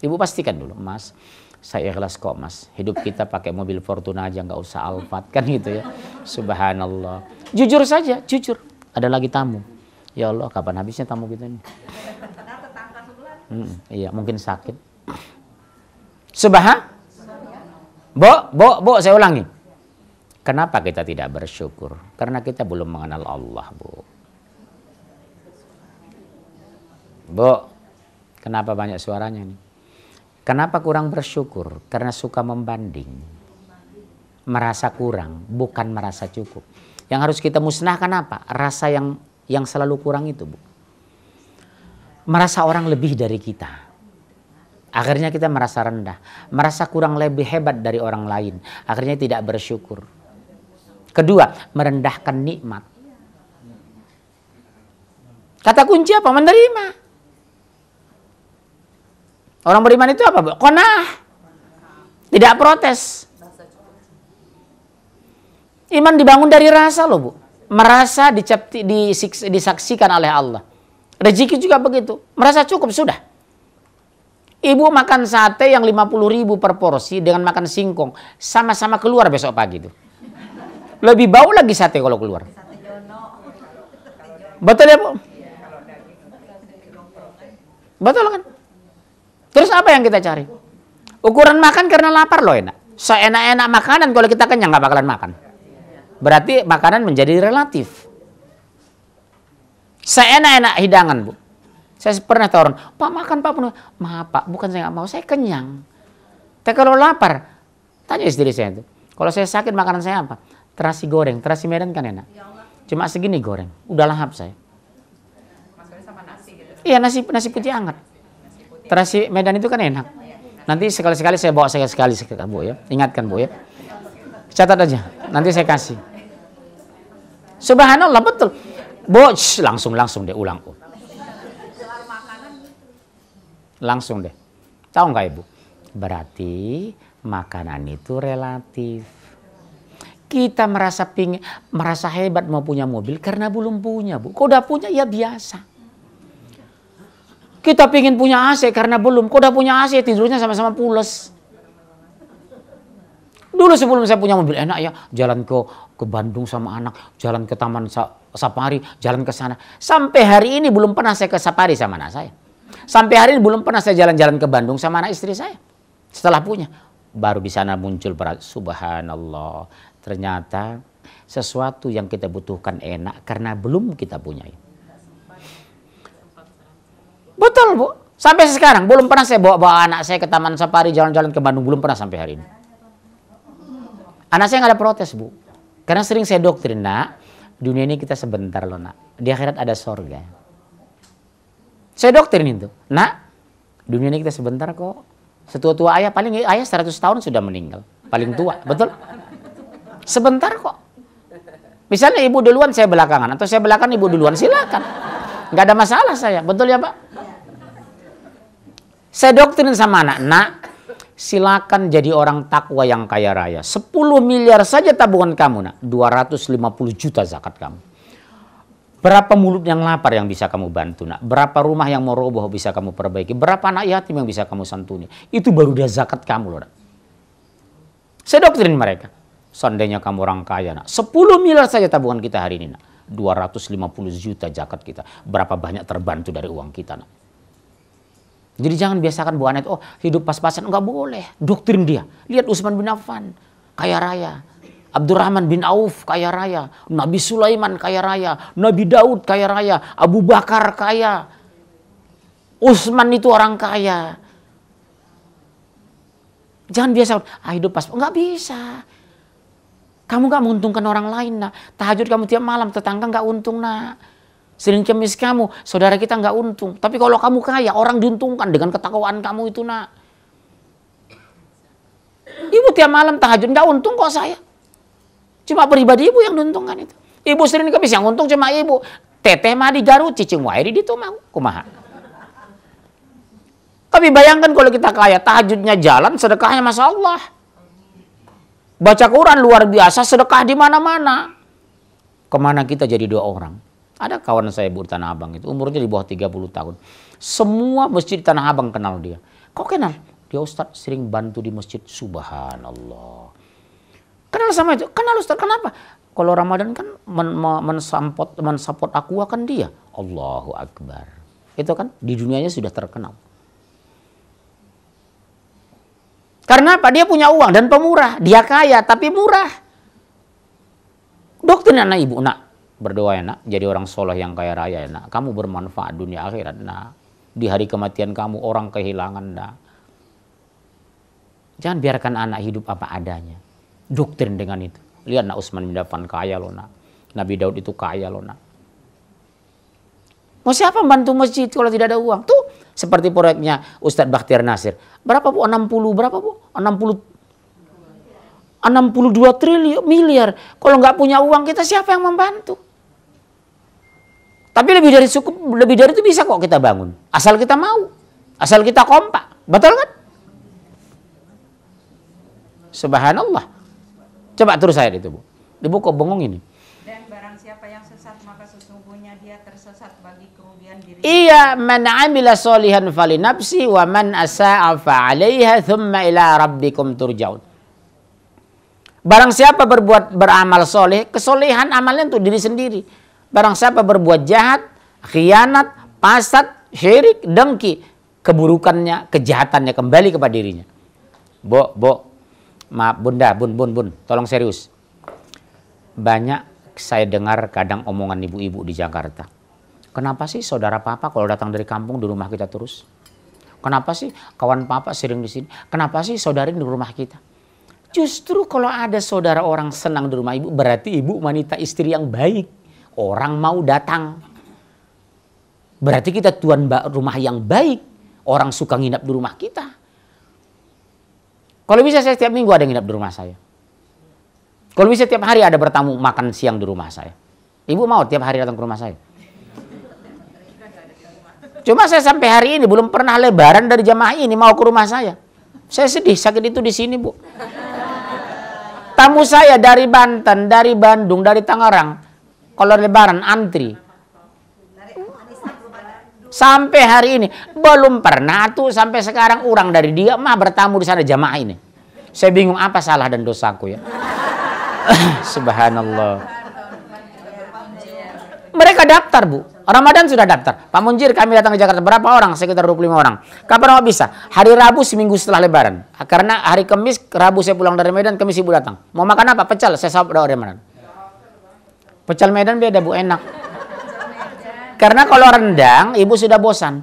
Ibu pastikan dulu, Mas, saya ikhlas kok Mas. Hidup kita pakai mobil Fortuna aja nggak usah Alphard kan gitu ya. Subhanallah. Jujur saja, jujur. Ada lagi tamu. Ya Allah, kapan habisnya tamu kita ini? Hmm, iya, mungkin sakit. subhanallah Bo, bo, bo, saya ulangi. Kenapa kita tidak bersyukur? Karena kita belum mengenal Allah, Bu. Bu, Kenapa banyak suaranya nih? Kenapa kurang bersyukur? Karena suka membanding. Merasa kurang, bukan merasa cukup. Yang harus kita musnahkan apa? Rasa yang yang selalu kurang itu, Bu. Merasa orang lebih dari kita. Akhirnya kita merasa rendah, merasa kurang lebih hebat dari orang lain. Akhirnya tidak bersyukur. Kedua, merendahkan nikmat. Kata kunci apa? Menerima. Orang beriman itu apa? Konah. Tidak protes. Iman dibangun dari rasa loh bu. Merasa dicapti, disaksikan oleh Allah. Rezeki juga begitu. Merasa cukup sudah. Ibu makan sate yang 50 ribu per porsi dengan makan singkong. Sama-sama keluar besok pagi itu. Lebih bau lagi sate kalau keluar. Betul ya bu? Betul kan? Terus apa yang kita cari? Ukuran makan karena lapar loh enak. Seenak-enak makanan kalau kita kenyang nggak bakalan makan. Berarti makanan menjadi relatif. Seenak-enak hidangan bu. Saya pernah tawaran, Pak makan Pak penuh. Maaf Pak, bukan saya nggak mau, saya kenyang. Tapi kalau lapar, tanya istri saya itu. Kalau saya sakit makanan saya apa? Terasi goreng, terasi medan kan enak. Ya Cuma segini goreng, udah lahap saya. Gitu? Iya nasi nasi putih hangat terasi Medan itu kan enak. Nanti sekali-sekali saya bawa saya sekali sekali Bu ya. Ingatkan Bu ya. Catat aja. Nanti saya kasih. Subhanallah betul. Boch langsung langsung deh ulang. Langsung deh. Tahu nggak Ibu? Berarti makanan itu relatif. Kita merasa pingin, merasa hebat mau punya mobil karena belum punya, Bu. Kok udah punya ya biasa kita pingin punya AC karena belum. Kok udah punya AC tidurnya sama-sama pules. Dulu sebelum saya punya mobil enak ya, jalan ke ke Bandung sama anak, jalan ke Taman Sa Safari, jalan ke sana. Sampai hari ini belum pernah saya ke Safari sama anak saya. Sampai hari ini belum pernah saya jalan-jalan ke Bandung sama anak istri saya. Setelah punya, baru di sana muncul berat. Subhanallah, ternyata sesuatu yang kita butuhkan enak karena belum kita punya. punyai. Betul, Bu. Sampai sekarang belum pernah saya bawa-bawa anak saya ke taman safari jalan-jalan ke Bandung belum pernah sampai hari ini. Anak saya nggak ada protes, Bu. Karena sering saya doktrin, nak, dunia ini kita sebentar loh, nak. Di akhirat ada sorga. Saya doktrin itu. Nak, dunia ini kita sebentar kok. Setua-tua ayah, paling ayah 100 tahun sudah meninggal. Paling tua, betul? Sebentar kok. Misalnya ibu duluan, saya belakangan. Atau saya belakang ibu duluan, silakan. Nggak ada masalah saya, betul ya Pak? Saya doktrin sama anak nak silakan jadi orang takwa yang kaya raya. 10 miliar saja tabungan kamu, nak. 250 juta zakat kamu. Berapa mulut yang lapar yang bisa kamu bantu, nak? Berapa rumah yang mau roboh bisa kamu perbaiki? Berapa anak yatim yang bisa kamu santuni? Itu baru dia zakat kamu, loh, nak. Saya doktrin mereka. Seandainya kamu orang kaya, nak. 10 miliar saja tabungan kita hari ini, nak. 250 juta zakat kita. Berapa banyak terbantu dari uang kita, nak. Jadi jangan biasakan Bu Anet, oh hidup pas-pasan. Enggak boleh. Doktrin dia. Lihat Utsman bin Affan, kaya raya. Abdurrahman bin Auf kaya raya, Nabi Sulaiman kaya raya, Nabi Daud kaya raya, Abu Bakar kaya. Utsman itu orang kaya. Jangan biasa, ah hidup pas, enggak bisa. Kamu nggak menguntungkan orang lain, nak. Tahajud kamu tiap malam, tetangga nggak untung, nak. Sering cemis kamu, saudara kita nggak untung. Tapi kalau kamu kaya, orang diuntungkan dengan ketakwaan kamu itu nak. Ibu tiap malam tahajud nggak untung kok saya. Cuma pribadi ibu yang diuntungkan itu. Ibu sering kemis yang untung cuma ibu. Teteh mah di Garut, cicing wairi di ditu kumaha. Tapi bayangkan kalau kita kaya, tahajudnya jalan, sedekahnya masya Allah. Baca Quran luar biasa, sedekah di mana-mana. Kemana kita jadi dua orang? Ada kawan saya Bu di Tanah Abang itu, umurnya di bawah 30 tahun. Semua masjid di Tanah Abang kenal dia. Kok kenal? Dia Ustadz sering bantu di masjid. Subhanallah. Kenal sama itu? Kenal Ustadz. Kenapa? Kalau Ramadan kan men men, mensupport aku akan dia. Allahu Akbar. Itu kan di dunianya sudah terkenal. Karena apa? Dia punya uang dan pemurah. Dia kaya tapi murah. Doktrin anak ibu. nak berdoa ya nak jadi orang soleh yang kaya raya ya nak Kamu bermanfaat dunia akhirat nah. Di hari kematian kamu orang kehilangan nak Jangan biarkan anak hidup apa adanya. Doktrin dengan itu. Lihat nak Usman bin Affan kaya loh nak. Nabi Daud itu kaya loh nak. Mau siapa membantu masjid kalau tidak ada uang? Tuh seperti proyeknya Ustadz Bakhtiar Nasir. Berapa bu? 60 berapa bu? 60 62 triliun miliar. Kalau nggak punya uang kita siapa yang membantu? Tapi lebih dari cukup, lebih dari itu bisa kok kita bangun. Asal kita mau, asal kita kompak. Betul kan? Subhanallah. Coba terus saya itu, Bu. Ibu kok bengong ini? Dan barang siapa yang sesat maka sesungguhnya dia tersesat bagi kerugian diri. Iya, man amila solihan fali nafsi wa man asa'a fa'alaiha thumma ila rabbikum turjaun. Barang siapa berbuat beramal soleh, kesolehan amalnya untuk diri sendiri Barang siapa berbuat jahat, khianat, pasat, syirik, dengki, keburukannya, kejahatannya kembali kepada dirinya. Bo, bo, maaf bunda, bun, bun, bun, tolong serius. Banyak saya dengar kadang omongan ibu-ibu di Jakarta. Kenapa sih saudara papa kalau datang dari kampung di rumah kita terus? Kenapa sih kawan papa sering di sini? Kenapa sih saudari di rumah kita? Justru kalau ada saudara orang senang di rumah ibu, berarti ibu wanita istri yang baik orang mau datang. Berarti kita tuan rumah yang baik, orang suka nginap di rumah kita. Kalau bisa saya setiap minggu ada nginap di rumah saya. Kalau bisa tiap hari ada bertamu makan siang di rumah saya. Ibu mau tiap hari datang ke rumah saya? Cuma saya sampai hari ini belum pernah lebaran dari jamaah ini mau ke rumah saya. Saya sedih sakit itu di sini, Bu. Tamu saya dari Banten, dari Bandung, dari Tangerang kalau lebaran antri sampai hari ini belum pernah tuh sampai sekarang orang dari dia mah bertamu di sana jamaah ini saya bingung apa salah dan dosaku ya subhanallah mereka daftar bu Ramadan sudah daftar Pak Munjir kami datang ke Jakarta berapa orang sekitar 25 orang kapan mau bisa hari Rabu seminggu setelah lebaran karena hari Kamis Rabu saya pulang dari Medan Kamis ibu datang mau makan apa Pecel. saya sahur dari Medan Pecel Medan beda bu, enak. Karena kalau rendang, ibu sudah bosan.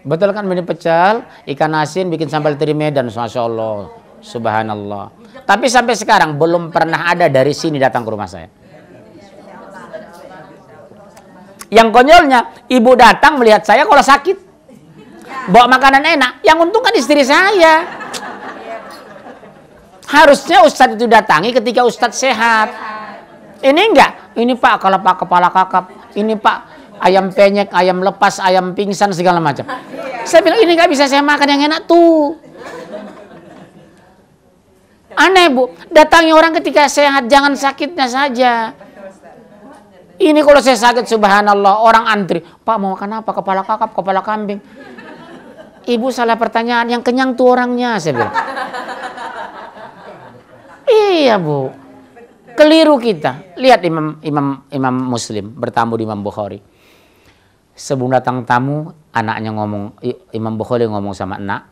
Betul kan bikin pecel, ikan asin, bikin sambal teri Medan, masya Allah, subhanallah. Tapi sampai sekarang belum pernah ada dari sini datang ke rumah saya. Yang konyolnya, ibu datang melihat saya kalau sakit. Bawa makanan enak, yang untung kan istri saya. Harusnya Ustadz itu datangi ketika Ustadz sehat. Ini enggak. Ini Pak kalau Pak kepala kakap. Ini Pak ayam penyek, ayam lepas, ayam pingsan segala macam. Saya bilang ini nggak bisa saya makan yang enak tuh. Aneh bu, datangnya orang ketika sehat jangan sakitnya saja. Ini kalau saya sakit subhanallah orang antri. Pak mau makan apa? Kepala kakap, kepala kambing. Ibu salah pertanyaan, yang kenyang tuh orangnya saya bilang. Iya bu, Keliru kita. Lihat Imam Imam Imam Muslim bertamu di Imam Bukhari. Sebelum datang tamu, anaknya ngomong Imam Bukhari ngomong sama anak,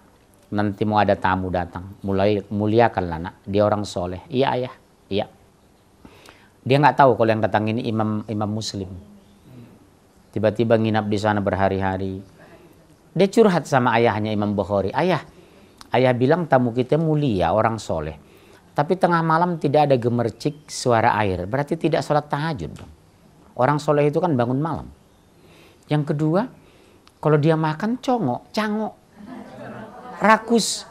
nanti mau ada tamu datang, mulai muliakanlah anak. Dia orang soleh. Iya ayah, iya. Dia nggak tahu kalau yang datang ini Imam Imam Muslim. Tiba-tiba nginap di sana berhari-hari. Dia curhat sama ayahnya Imam Bukhari. Ayah, ayah bilang tamu kita mulia, orang soleh tapi tengah malam tidak ada gemercik suara air. Berarti tidak sholat tahajud Orang soleh itu kan bangun malam. Yang kedua, kalau dia makan congok, cangok, rakus.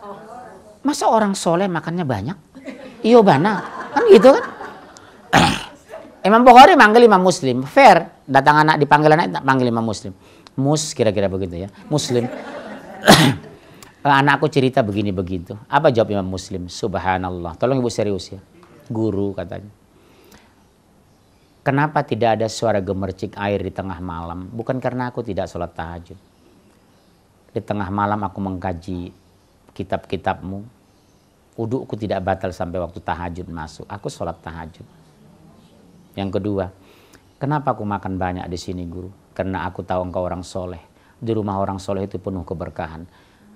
Masa orang soleh makannya banyak? Iyo bana, kan gitu kan? Imam Bukhari manggil Imam Muslim, fair. Datang anak dipanggil anak, panggil Imam Muslim. Mus kira-kira begitu ya, Muslim. Eh, anakku cerita begini begitu. Apa jawab Imam Muslim? Subhanallah. Tolong ibu serius ya. Guru katanya. Kenapa tidak ada suara gemercik air di tengah malam? Bukan karena aku tidak sholat tahajud. Di tengah malam aku mengkaji kitab-kitabmu. Udukku tidak batal sampai waktu tahajud masuk. Aku sholat tahajud. Yang kedua, kenapa aku makan banyak di sini guru? Karena aku tahu engkau orang soleh. Di rumah orang soleh itu penuh keberkahan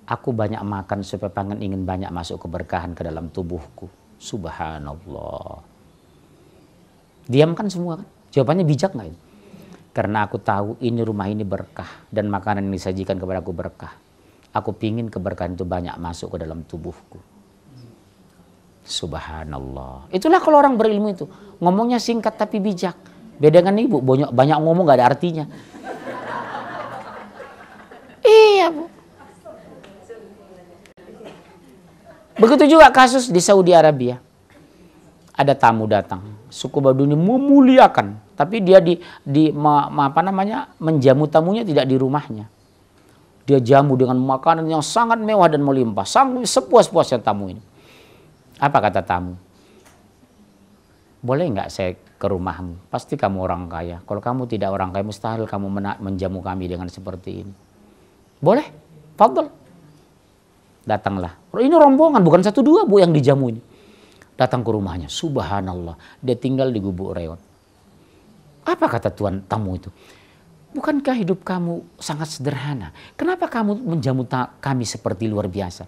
Aku banyak makan supaya pangan ingin banyak masuk keberkahan ke dalam tubuhku. Subhanallah. Diamkan semua kan? Jawabannya bijak nggak ini? Karena aku tahu ini rumah ini berkah dan makanan yang disajikan kepada aku berkah. Aku pingin keberkahan itu banyak masuk ke dalam tubuhku. Subhanallah. Itulah kalau orang berilmu itu. Ngomongnya singkat tapi bijak. Beda dengan ibu, banyak ngomong gak ada artinya. iya bu. Begitu juga kasus di Saudi Arabia. Ada tamu datang, suku Baduni memuliakan, tapi dia di di ma, ma, apa namanya? menjamu tamunya tidak di rumahnya. Dia jamu dengan makanan yang sangat mewah dan melimpah, sangat sepuas-puasnya tamu ini. Apa kata tamu? Boleh nggak saya ke rumahmu? Pasti kamu orang kaya. Kalau kamu tidak orang kaya, mustahil kamu menjamu kami dengan seperti ini. Boleh? Fadl. Datanglah. Ini rombongan, bukan satu dua bu yang dijamu ini. Datang ke rumahnya. Subhanallah. Dia tinggal di gubuk reot. Apa kata tuan tamu itu? Bukankah hidup kamu sangat sederhana? Kenapa kamu menjamu kami seperti luar biasa?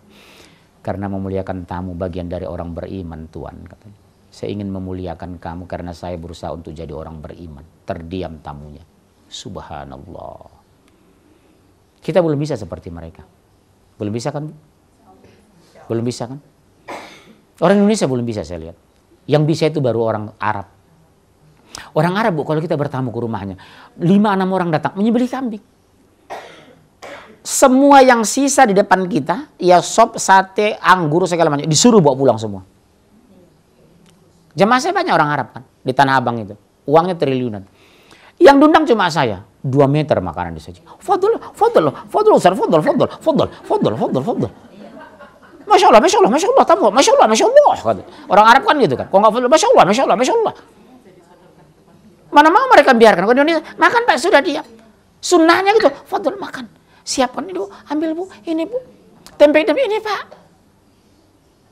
Karena memuliakan tamu bagian dari orang beriman, Tuan katanya. Saya ingin memuliakan kamu karena saya berusaha untuk jadi orang beriman. Terdiam tamunya. Subhanallah. Kita belum bisa seperti mereka. Belum bisa kan? Belum bisa kan? Orang Indonesia belum bisa saya lihat. Yang bisa itu baru orang Arab. Orang Arab bu, kalau kita bertamu ke rumahnya, lima enam orang datang menyembelih kambing. Semua yang sisa di depan kita, ya sop, sate, anggur, segala macam, disuruh bawa pulang semua. Jemaah saya banyak orang Arab kan, di Tanah Abang itu. Uangnya triliunan. Yang diundang cuma saya, dua meter makanan disajikan. Fadol, fadul, fadul, fadul, fadul, fadul, fadul, fadul, fadol, Masya Allah, Masya Allah, Masya Allah, tamu, Masya Allah, Masya Allah. Orang Arab kan gitu kan. Kok nggak fadl, Masya Allah, Masya Allah, Masya Allah. Mana mau mereka biarkan. Kalau Indonesia, makan Pak, sudah diam. Sunnahnya gitu, fadl makan. Siapkan itu, ambil Bu, ini Bu. Tempe tempe ini Pak.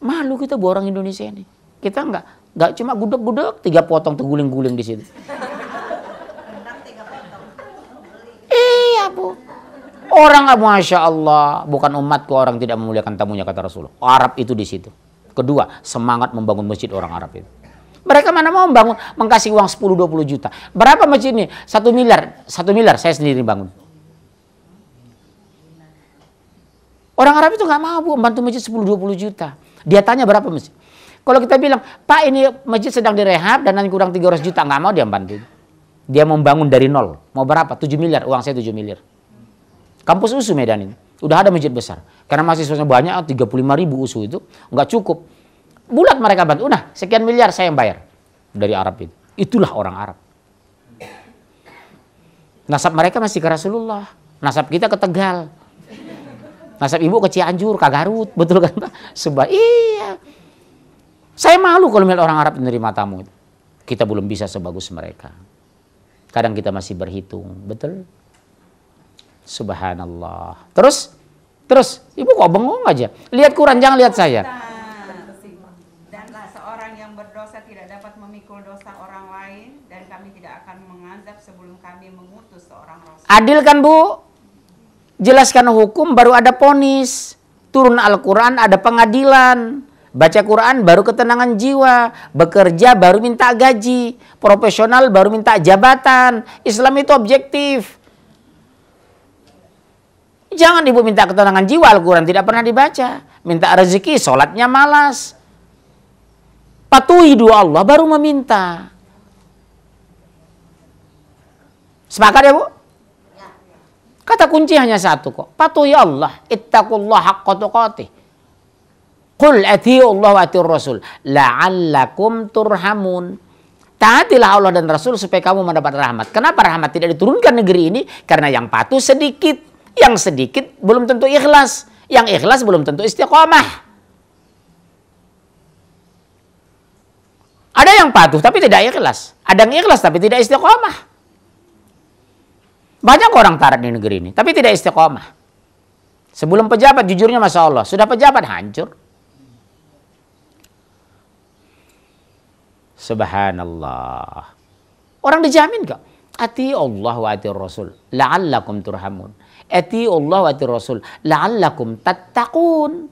Malu kita bu orang Indonesia ini. Kita nggak nggak cuma gudeg-gudeg, tiga potong terguling-guling di situ. Iya Bu. Orang Masya Allah, bukan umatku orang tidak memuliakan tamunya kata Rasulullah. Arab itu di situ. Kedua, semangat membangun masjid orang Arab itu. Mereka mana mau membangun, mengkasih uang 10-20 juta. Berapa masjid ini? Satu miliar. Satu miliar saya sendiri bangun. Orang Arab itu nggak mau bu, bantu masjid 10-20 juta. Dia tanya berapa masjid. Kalau kita bilang, Pak ini masjid sedang direhab dan nanti kurang 300 juta, nggak mau dia bantu. Dia membangun dari nol. Mau berapa? 7 miliar. Uang saya 7 miliar. Kampus USU Medan ini. Udah ada masjid besar. Karena mahasiswanya banyak, 35 ribu USU itu. Nggak cukup. Bulat mereka bantu. Udah, sekian miliar saya yang bayar. Dari Arab itu. Itulah orang Arab. Nasab mereka masih ke Rasulullah. Nasab kita ke Tegal. Nasab ibu ke Cianjur, ke Garut. Betul kan Pak? Sebab iya. Saya malu kalau melihat orang Arab menerima tamu. Kita belum bisa sebagus mereka. Kadang kita masih berhitung. Betul? Subhanallah. Terus? Terus? Ibu kok bengong aja? Lihat Quran, jangan lihat saya. Danlah seorang yang berdosa tidak dapat memikul dosa orang lain dan kami tidak akan mengazab sebelum kami mengutus seorang rasul. Adil kan Bu? Jelaskan hukum baru ada ponis. Turun Al-Quran ada pengadilan. Baca Quran baru ketenangan jiwa, bekerja baru minta gaji, profesional baru minta jabatan. Islam itu objektif. Jangan ibu minta ketenangan jiwa, Al-Quran tidak pernah dibaca. Minta rezeki, sholatnya malas. Patuhi dua Allah, baru meminta. Sepakat ya bu? Kata kunci hanya satu kok. Patuhi Allah. Ittaqullah haqqa tuqatih. Qul atiyu Allah wa atiur Rasul. La'allakum turhamun. Taatilah Allah dan Rasul supaya kamu mendapat rahmat. Kenapa rahmat tidak diturunkan negeri ini? Karena yang patuh sedikit. Yang sedikit belum tentu ikhlas. Yang ikhlas belum tentu istiqomah. Ada yang patuh tapi tidak ikhlas. Ada yang ikhlas tapi tidak istiqomah. Banyak orang tarat di negeri ini tapi tidak istiqomah. Sebelum pejabat jujurnya Masya Allah. Sudah pejabat hancur. Subhanallah. Orang dijamin kok. Ati Allah wa ati Rasul. La'allakum turhamun Ati Allah wa Rasul. La'allakum tattaqun.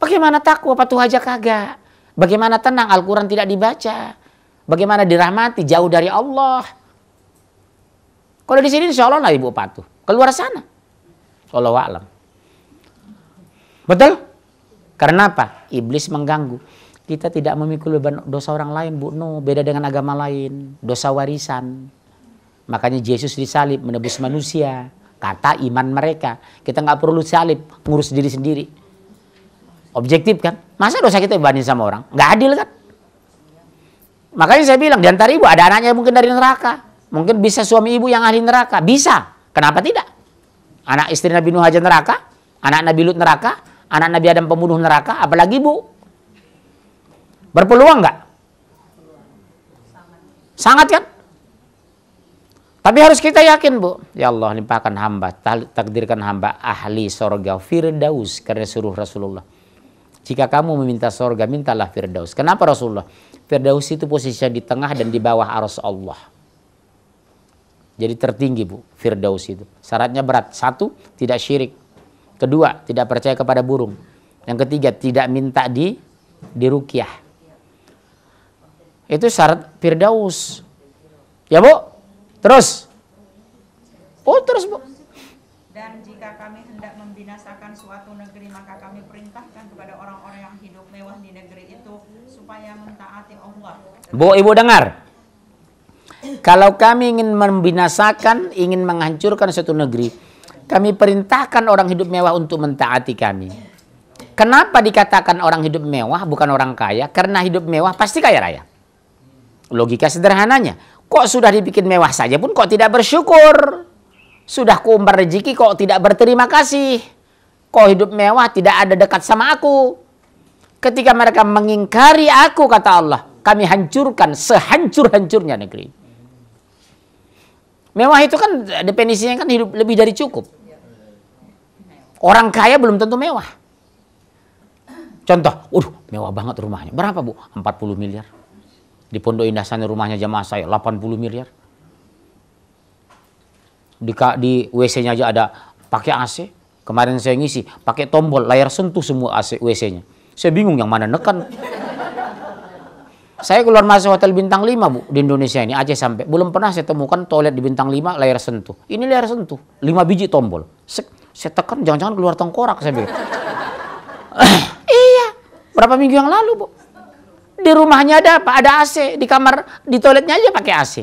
Bagaimana takwa patuh aja kagak? Bagaimana tenang Al-Quran tidak dibaca? Bagaimana dirahmati jauh dari Allah? Kalau di sini insya Allah lah ibu patuh. Keluar sana. Allah alam. Betul? Karena apa? Iblis mengganggu. Kita tidak memikul beban dosa orang lain, Bu. No, beda dengan agama lain, dosa warisan. Makanya Yesus disalib menebus manusia. Kata iman mereka. Kita nggak perlu salib ngurus diri sendiri. Objektif kan? Masa dosa kita dibanding sama orang? Nggak adil kan? Makanya saya bilang diantara ibu ada anaknya mungkin dari neraka. Mungkin bisa suami ibu yang ahli neraka. Bisa. Kenapa tidak? Anak istri Nabi Nuh aja neraka. Anak Nabi Lut neraka. Anak Nabi Adam pembunuh neraka. Apalagi ibu. Berpeluang nggak? Sangat kan? Tapi harus kita yakin bu. Ya Allah limpahkan hamba, takdirkan hamba ahli sorga firdaus. Karena suruh Rasulullah. Jika kamu meminta sorga, mintalah firdaus. Kenapa Rasulullah? Firdaus itu posisinya di tengah dan di bawah arus Allah. Jadi tertinggi bu, firdaus itu. Syaratnya berat. Satu, tidak syirik. Kedua, tidak percaya kepada burung. Yang ketiga, tidak minta di rukiah. Itu syarat firdaus. Ya bu, Terus. Oh, terus, Bu. Dan jika kami hendak membinasakan suatu negeri, maka kami perintahkan kepada orang-orang yang hidup mewah di negeri itu supaya mentaati Allah. Bu, Ibu dengar. Kalau kami ingin membinasakan, ingin menghancurkan suatu negeri, kami perintahkan orang hidup mewah untuk mentaati kami. Kenapa dikatakan orang hidup mewah bukan orang kaya? Karena hidup mewah pasti kaya raya. Logika sederhananya Kok sudah dibikin mewah saja pun kok tidak bersyukur? Sudah kumbar rezeki kok tidak berterima kasih? Kok hidup mewah tidak ada dekat sama aku? Ketika mereka mengingkari aku kata Allah, kami hancurkan sehancur-hancurnya negeri. Mewah itu kan definisinya kan hidup lebih dari cukup. Orang kaya belum tentu mewah. Contoh, uh mewah banget rumahnya. Berapa bu? 40 miliar. Di Pondok Indah sana rumahnya jamaah saya 80 miliar. Di, di WC-nya aja ada pakai AC. Kemarin saya ngisi pakai tombol layar sentuh semua AC WC-nya. Saya bingung yang mana nekan. saya keluar masuk hotel bintang 5 bu di Indonesia ini Aceh sampai belum pernah saya temukan toilet di bintang 5 layar sentuh. Ini layar sentuh, 5 biji tombol. Sek, saya tekan jangan-jangan keluar tengkorak saya iya, berapa minggu yang lalu bu? Di rumahnya ada apa? Ada AC. Di kamar, di toiletnya aja pakai AC.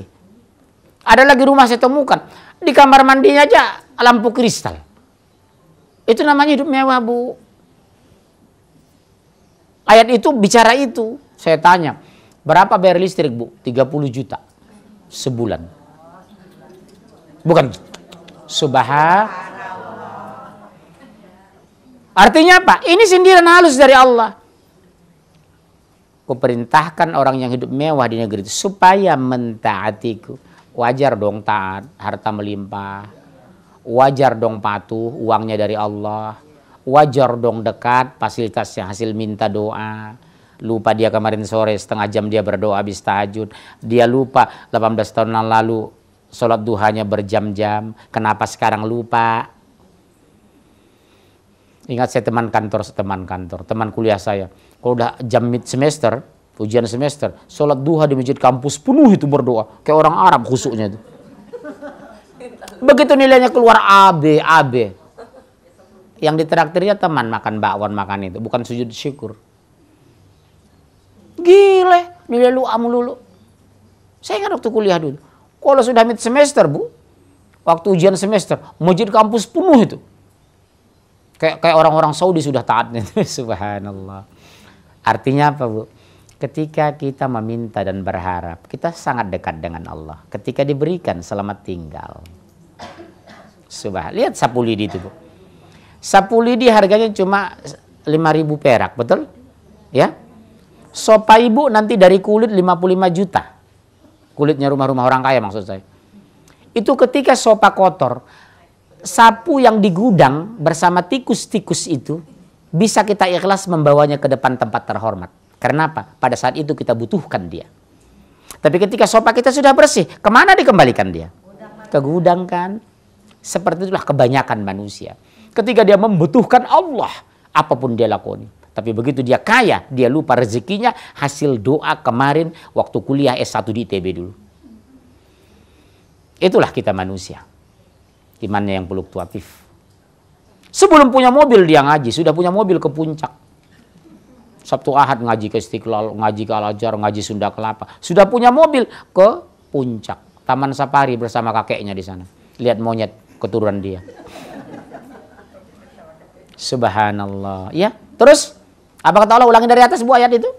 Ada lagi rumah saya temukan. Di kamar mandinya aja lampu kristal. Itu namanya hidup mewah, Bu. Ayat itu bicara itu. Saya tanya, berapa bayar listrik, Bu? 30 juta sebulan. Bukan. Subhanallah. Artinya apa? Ini sindiran halus dari Allah. Kuperintahkan orang yang hidup mewah di negeri itu supaya mentaatiku. Wajar dong taat, harta melimpah. Wajar dong patuh, uangnya dari Allah. Wajar dong dekat, fasilitasnya hasil minta doa. Lupa dia kemarin sore setengah jam dia berdoa habis tahajud. Dia lupa 18 tahun lalu sholat duhanya berjam-jam. Kenapa sekarang lupa? Ingat saya teman kantor, teman kantor, teman kuliah saya. Kalau udah jam mid semester, ujian semester, sholat duha di masjid kampus penuh itu berdoa. Kayak orang Arab khusuknya itu. Begitu nilainya keluar A, B, A, B. Yang diteraktirnya teman makan bakwan, makan itu. Bukan sujud syukur. Gile, nilai lu amululu. Saya ingat waktu kuliah dulu. Kalau sudah mid semester, Bu, waktu ujian semester, masjid kampus penuh itu Kayak kayak orang-orang Saudi sudah taat subhanallah. Artinya apa, Bu? Ketika kita meminta dan berharap, kita sangat dekat dengan Allah. Ketika diberikan selamat tinggal. Subhanallah. Lihat sapu lidi itu, Bu. Sapu lidi harganya cuma 5000 perak, betul? Ya. Sopa ibu nanti dari kulit 55 juta. Kulitnya rumah-rumah orang kaya maksud saya. Itu ketika sopa kotor, sapu yang di gudang bersama tikus-tikus itu bisa kita ikhlas membawanya ke depan tempat terhormat. Kenapa? Pada saat itu kita butuhkan dia. Tapi ketika sopa kita sudah bersih, kemana dikembalikan dia? Ke gudang kan. Seperti itulah kebanyakan manusia. Ketika dia membutuhkan Allah, apapun dia lakukan. Tapi begitu dia kaya, dia lupa rezekinya hasil doa kemarin waktu kuliah S1 di ITB dulu. Itulah kita manusia imannya yang fluktuatif. Sebelum punya mobil dia ngaji, sudah punya mobil ke puncak. Sabtu Ahad ngaji ke Istiqlal, ngaji ke al ngaji Sunda Kelapa. Sudah punya mobil ke puncak. Taman sapari bersama kakeknya di sana. Lihat monyet keturunan dia. Subhanallah. Ya, terus apa kata Allah ulangi dari atas bu ayat itu?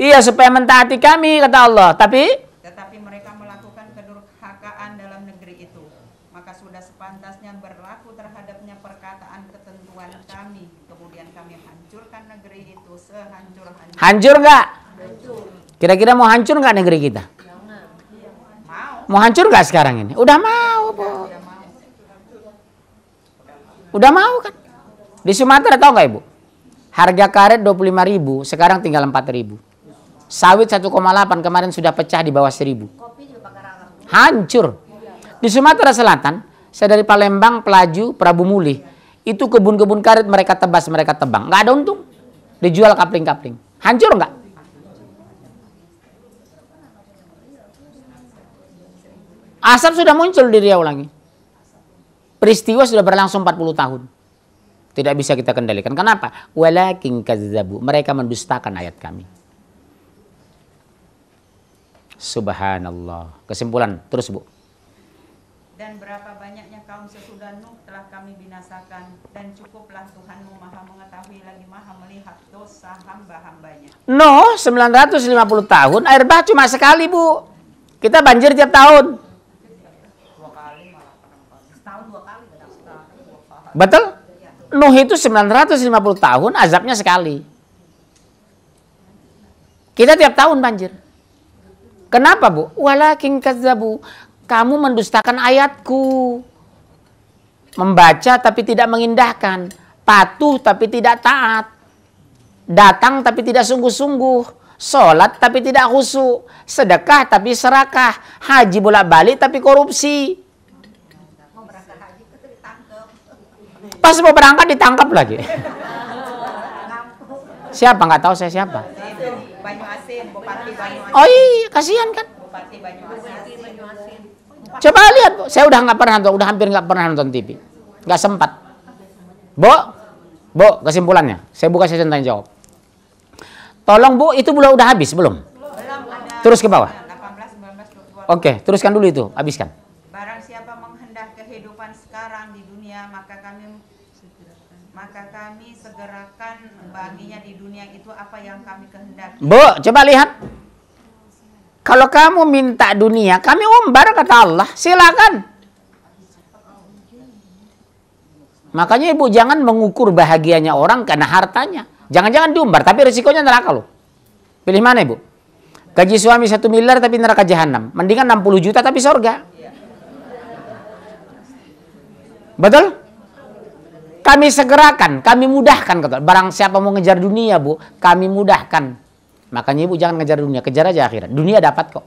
Iya, supaya mentaati kami kata Allah. Tapi tetapi mereka melakukan kedurhakaan dalam negeri itu. Maka sudah sepantasnya berlaku terhadapnya perkataan ketentuan kami. Kemudian kami hancurkan negeri itu sehancur-hancur. Hancur nggak? Hancur. Kira-kira mau hancur nggak negeri kita? Mau. Mau hancur nggak sekarang ini? Udah mau, Bu. Udah mau kan? Di Sumatera tahu nggak Ibu? Harga karet 25.000, sekarang tinggal ribu Sawit 1,8 kemarin sudah pecah di bawah 1000. Hancur. Di Sumatera Selatan, saya dari Palembang, Pelaju, Prabu Muli, Itu kebun-kebun karet mereka tebas, mereka tebang. Nggak ada untung. Dijual kapling-kapling. Hancur nggak? Asap sudah muncul di Riau lagi. Peristiwa sudah berlangsung 40 tahun. Tidak bisa kita kendalikan. Kenapa? Walakin kazzabu. Mereka mendustakan ayat kami. Subhanallah. Kesimpulan, terus Bu. Dan berapa banyaknya kaum sesudah Nuh telah kami binasakan dan cukuplah Tuhanmu maha mengetahui lagi maha melihat dosa hamba-hambanya. Nuh 950 tahun, air bah cuma sekali Bu. Kita banjir tiap tahun. Betul? Nuh itu 950 tahun, azabnya sekali. Kita tiap tahun banjir. Kenapa bu? Walakin kazabu. Kamu mendustakan ayatku. Membaca tapi tidak mengindahkan. Patuh tapi tidak taat. Datang tapi tidak sungguh-sungguh. Sholat tapi tidak khusyuk. Sedekah tapi serakah. Haji bolak-balik tapi korupsi. Pas mau berangkat ditangkap lagi. Siapa? Nggak tahu saya siapa. Banyu Bupati Oh iya, kasihan kan? Bupati Coba lihat, saya udah nggak pernah nonton, udah hampir nggak pernah nonton TV, nggak sempat. Bu, Bu kesimpulannya, saya buka saya tanya jawab. Tolong bu, itu belum udah habis belum? Belum. Terus ke bawah. 18, 19, 20. Oke, teruskan dulu itu, habiskan. Barang siapa menghendak kehidupan sekarang di dunia, maka kami maka kami segerakan baginya di dunia itu apa yang kami kehendaki. Bu, coba lihat. Kalau kamu minta dunia, kami umbar kata Allah, silakan. Makanya ibu jangan mengukur bahagianya orang karena hartanya. Jangan-jangan diumbar, tapi risikonya neraka loh. Pilih mana ibu? Gaji suami satu miliar tapi neraka jahanam. Mendingan 60 juta tapi sorga. Iya. Betul? kami segerakan, kami mudahkan kata. Barang siapa mau ngejar dunia, Bu, kami mudahkan. Makanya Ibu jangan ngejar dunia, kejar aja akhirat. Dunia dapat kok.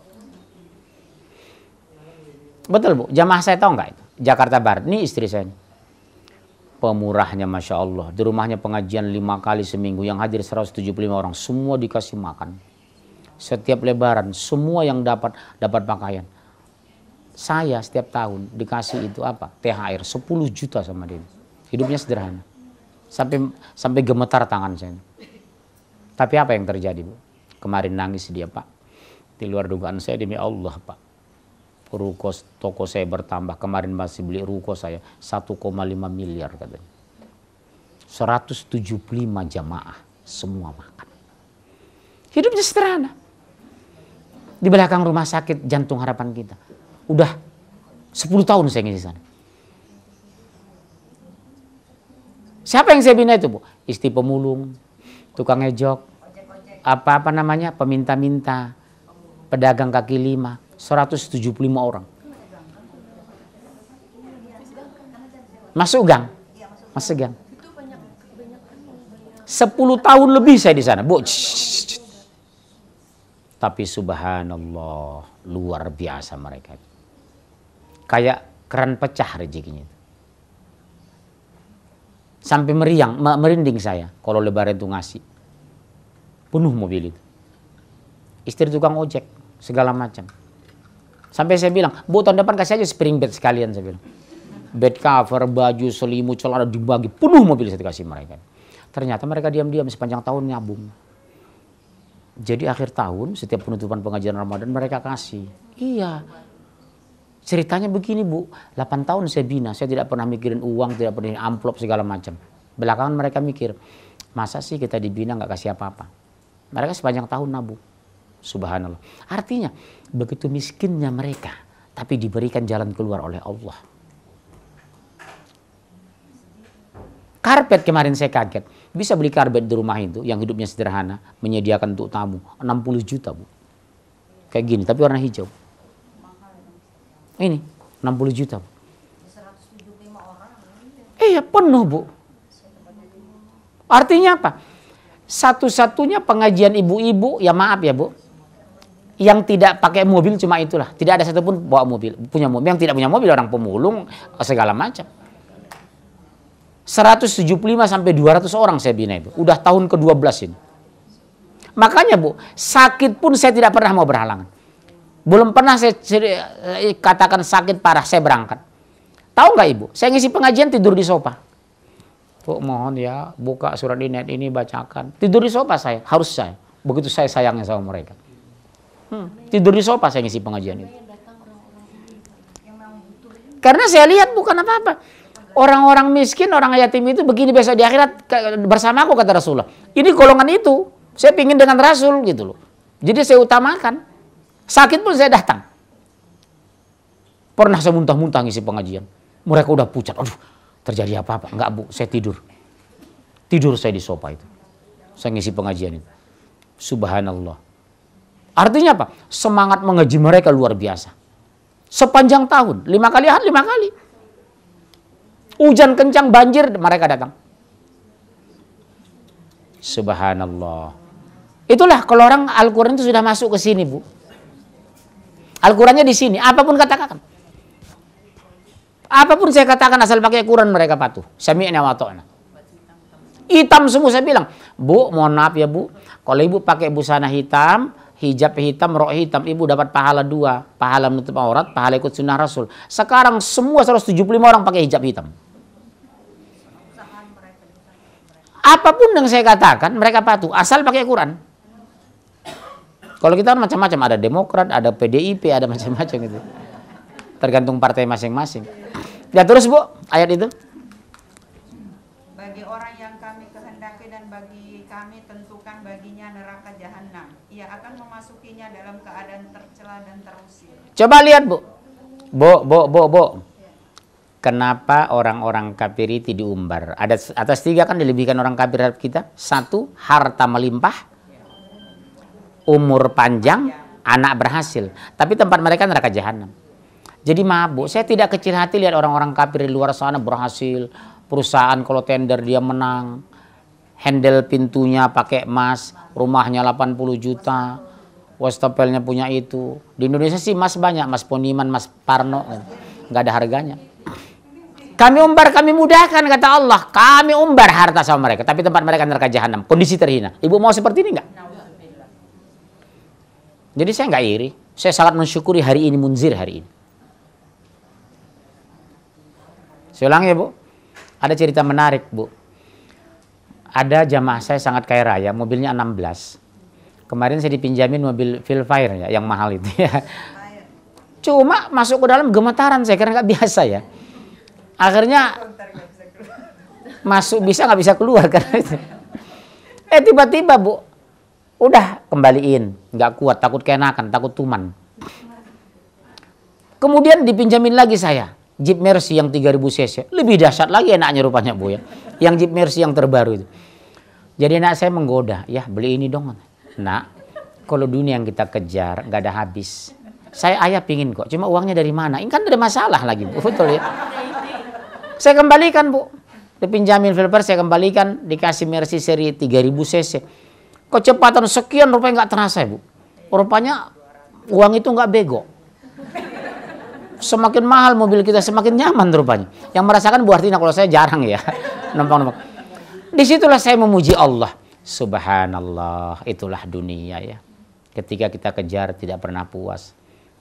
Betul, Bu. Jamaah saya tahu nggak itu? Jakarta Barat. Ini istri saya. Pemurahnya Masya Allah. Di rumahnya pengajian lima kali seminggu. Yang hadir 175 orang. Semua dikasih makan. Setiap lebaran. Semua yang dapat, dapat pakaian saya setiap tahun dikasih itu apa THR 10 juta sama dia hidupnya sederhana. Sampai sampai gemetar tangan saya. Tapi apa yang terjadi, Bu? Kemarin nangis dia, Pak. Di luar dugaan saya demi Allah, Pak. Ruko toko saya bertambah. Kemarin masih beli ruko saya 1,5 miliar katanya. 175 jamaah semua makan. Hidupnya sederhana. Di belakang rumah sakit jantung harapan kita. Udah 10 tahun saya ngisi sana. Siapa yang saya bina itu, Bu? Istri pemulung, tukang ejok, apa-apa namanya, peminta-minta, pedagang kaki lima, 175 orang. Masuk gang. Masuk gang. 10 tahun lebih saya di sana. Bu. Tapi subhanallah, luar biasa mereka. Kayak keran pecah rezekinya. itu sampai meriang, merinding saya kalau lebaran itu ngasih. Penuh mobil itu. Istri tukang ojek, segala macam. Sampai saya bilang, bu tahun depan kasih aja spring bed sekalian, saya bilang. Bed cover, baju, selimut, celana dibagi, penuh mobil saya dikasih mereka. Ternyata mereka diam-diam sepanjang tahun nyabung. Jadi akhir tahun setiap penutupan pengajian Ramadan mereka kasih. Iya, Ceritanya begini bu, 8 tahun saya bina, saya tidak pernah mikirin uang, tidak pernah amplop segala macam. Belakangan mereka mikir, masa sih kita dibina nggak kasih apa-apa? Mereka sepanjang tahun nabu, Subhanallah. Artinya, begitu miskinnya mereka, tapi diberikan jalan keluar oleh Allah. Karpet kemarin saya kaget. Bisa beli karpet di rumah itu yang hidupnya sederhana, menyediakan untuk tamu. 60 juta, Bu. Kayak gini, tapi warna hijau. Ini 60 juta. Iya penuh bu. Artinya apa? Satu-satunya pengajian ibu-ibu, ya maaf ya bu, yang tidak pakai mobil cuma itulah. Tidak ada satupun bawa mobil, punya mobil. Yang tidak punya mobil orang pemulung, segala macam. 175 sampai 200 orang saya bina ibu. Udah tahun ke-12 ini. Makanya bu, sakit pun saya tidak pernah mau berhalangan. Belum pernah saya eh, katakan sakit parah, saya berangkat. Tahu nggak ibu? Saya ngisi pengajian tidur di sofa. Bu mohon ya, buka surat di net ini, bacakan. Tidur di sofa saya, harus saya. Begitu saya sayangnya sama mereka. Hmm, tidur di sofa saya ngisi pengajian itu. Karena saya lihat bukan apa-apa. Orang-orang miskin, orang yatim itu begini biasa di akhirat bersama aku kata Rasulullah. Ini golongan itu. Saya pingin dengan Rasul gitu loh. Jadi saya utamakan. Sakit pun saya datang. Pernah saya muntah-muntah ngisi pengajian. Mereka udah pucat. Aduh, terjadi apa-apa. Enggak bu, saya tidur. Tidur saya di sofa itu. Saya ngisi pengajian itu. Subhanallah. Artinya apa? Semangat mengaji mereka luar biasa. Sepanjang tahun. Lima kali hari, lima kali. Hujan kencang, banjir, mereka datang. Subhanallah. Itulah kalau orang Al-Quran itu sudah masuk ke sini, Bu. Al-Qurannya di sini. Apapun katakan. Apapun saya katakan asal pakai Quran mereka patuh. Sami'na wa ta'na. Hitam semua saya bilang. Bu, mohon maaf ya bu. Kalau ibu pakai busana hitam, hijab hitam, rok hitam, ibu dapat pahala dua. Pahala menutup aurat, pahala ikut sunnah rasul. Sekarang semua 175 orang pakai hijab hitam. Apapun yang saya katakan, mereka patuh. Asal pakai Quran. Kalau kita kan macam-macam, ada Demokrat, ada PDIP, ada macam-macam gitu. Tergantung partai masing-masing. Ya terus Bu, ayat itu. Bagi orang yang kami kehendaki dan bagi kami tentukan baginya neraka jahanam. Ia akan memasukinya dalam keadaan tercela dan terusir. Coba lihat Bu. Bu, Bu, Bu, Bu. Kenapa orang-orang kafir itu diumbar? Ada atas tiga kan dilebihkan orang kafir kita. Satu, harta melimpah umur panjang, anak berhasil. Tapi tempat mereka neraka jahanam. Jadi mabuk. Saya tidak kecil hati lihat orang-orang kafir di luar sana berhasil. Perusahaan kalau tender dia menang. Handle pintunya pakai emas. Rumahnya 80 juta. Wastafelnya punya itu. Di Indonesia sih emas banyak. Mas Poniman, Mas Parno. Gak ada harganya. Kami umbar, kami mudahkan kata Allah. Kami umbar harta sama mereka. Tapi tempat mereka neraka jahanam. Kondisi terhina. Ibu mau seperti ini nggak? Jadi saya nggak iri. Saya sangat mensyukuri hari ini munzir hari ini. Saya ulang ya bu. Ada cerita menarik bu. Ada jamaah saya sangat kaya raya. Mobilnya 16. Kemarin saya dipinjamin mobil Filfire ya. Yang mahal itu ya. Cuma masuk ke dalam gemetaran saya. Karena nggak biasa ya. Akhirnya masuk bisa nggak bisa keluar karena itu. Eh tiba-tiba bu Udah kembaliin, nggak kuat, takut kenakan takut tuman. Kemudian dipinjamin lagi saya, Jeep Mercy yang 3000 cc. Lebih dahsyat lagi enaknya rupanya Bu ya. Yang Jeep Mercy yang terbaru itu. Jadi anak saya menggoda, ya beli ini dong. Nak, kalau dunia yang kita kejar nggak ada habis. Saya ayah pingin kok, cuma uangnya dari mana? Ini kan ada masalah lagi, Bu. Betul ya. Saya kembalikan, Bu. Dipinjamin filter, saya kembalikan, dikasih Mercy seri 3000 cc kecepatan sekian rupanya nggak terasa ibu rupanya uang itu nggak bego semakin mahal mobil kita semakin nyaman rupanya yang merasakan Bu tina kalau saya jarang ya numpang-numpang disitulah saya memuji Allah subhanallah itulah dunia ya ketika kita kejar tidak pernah puas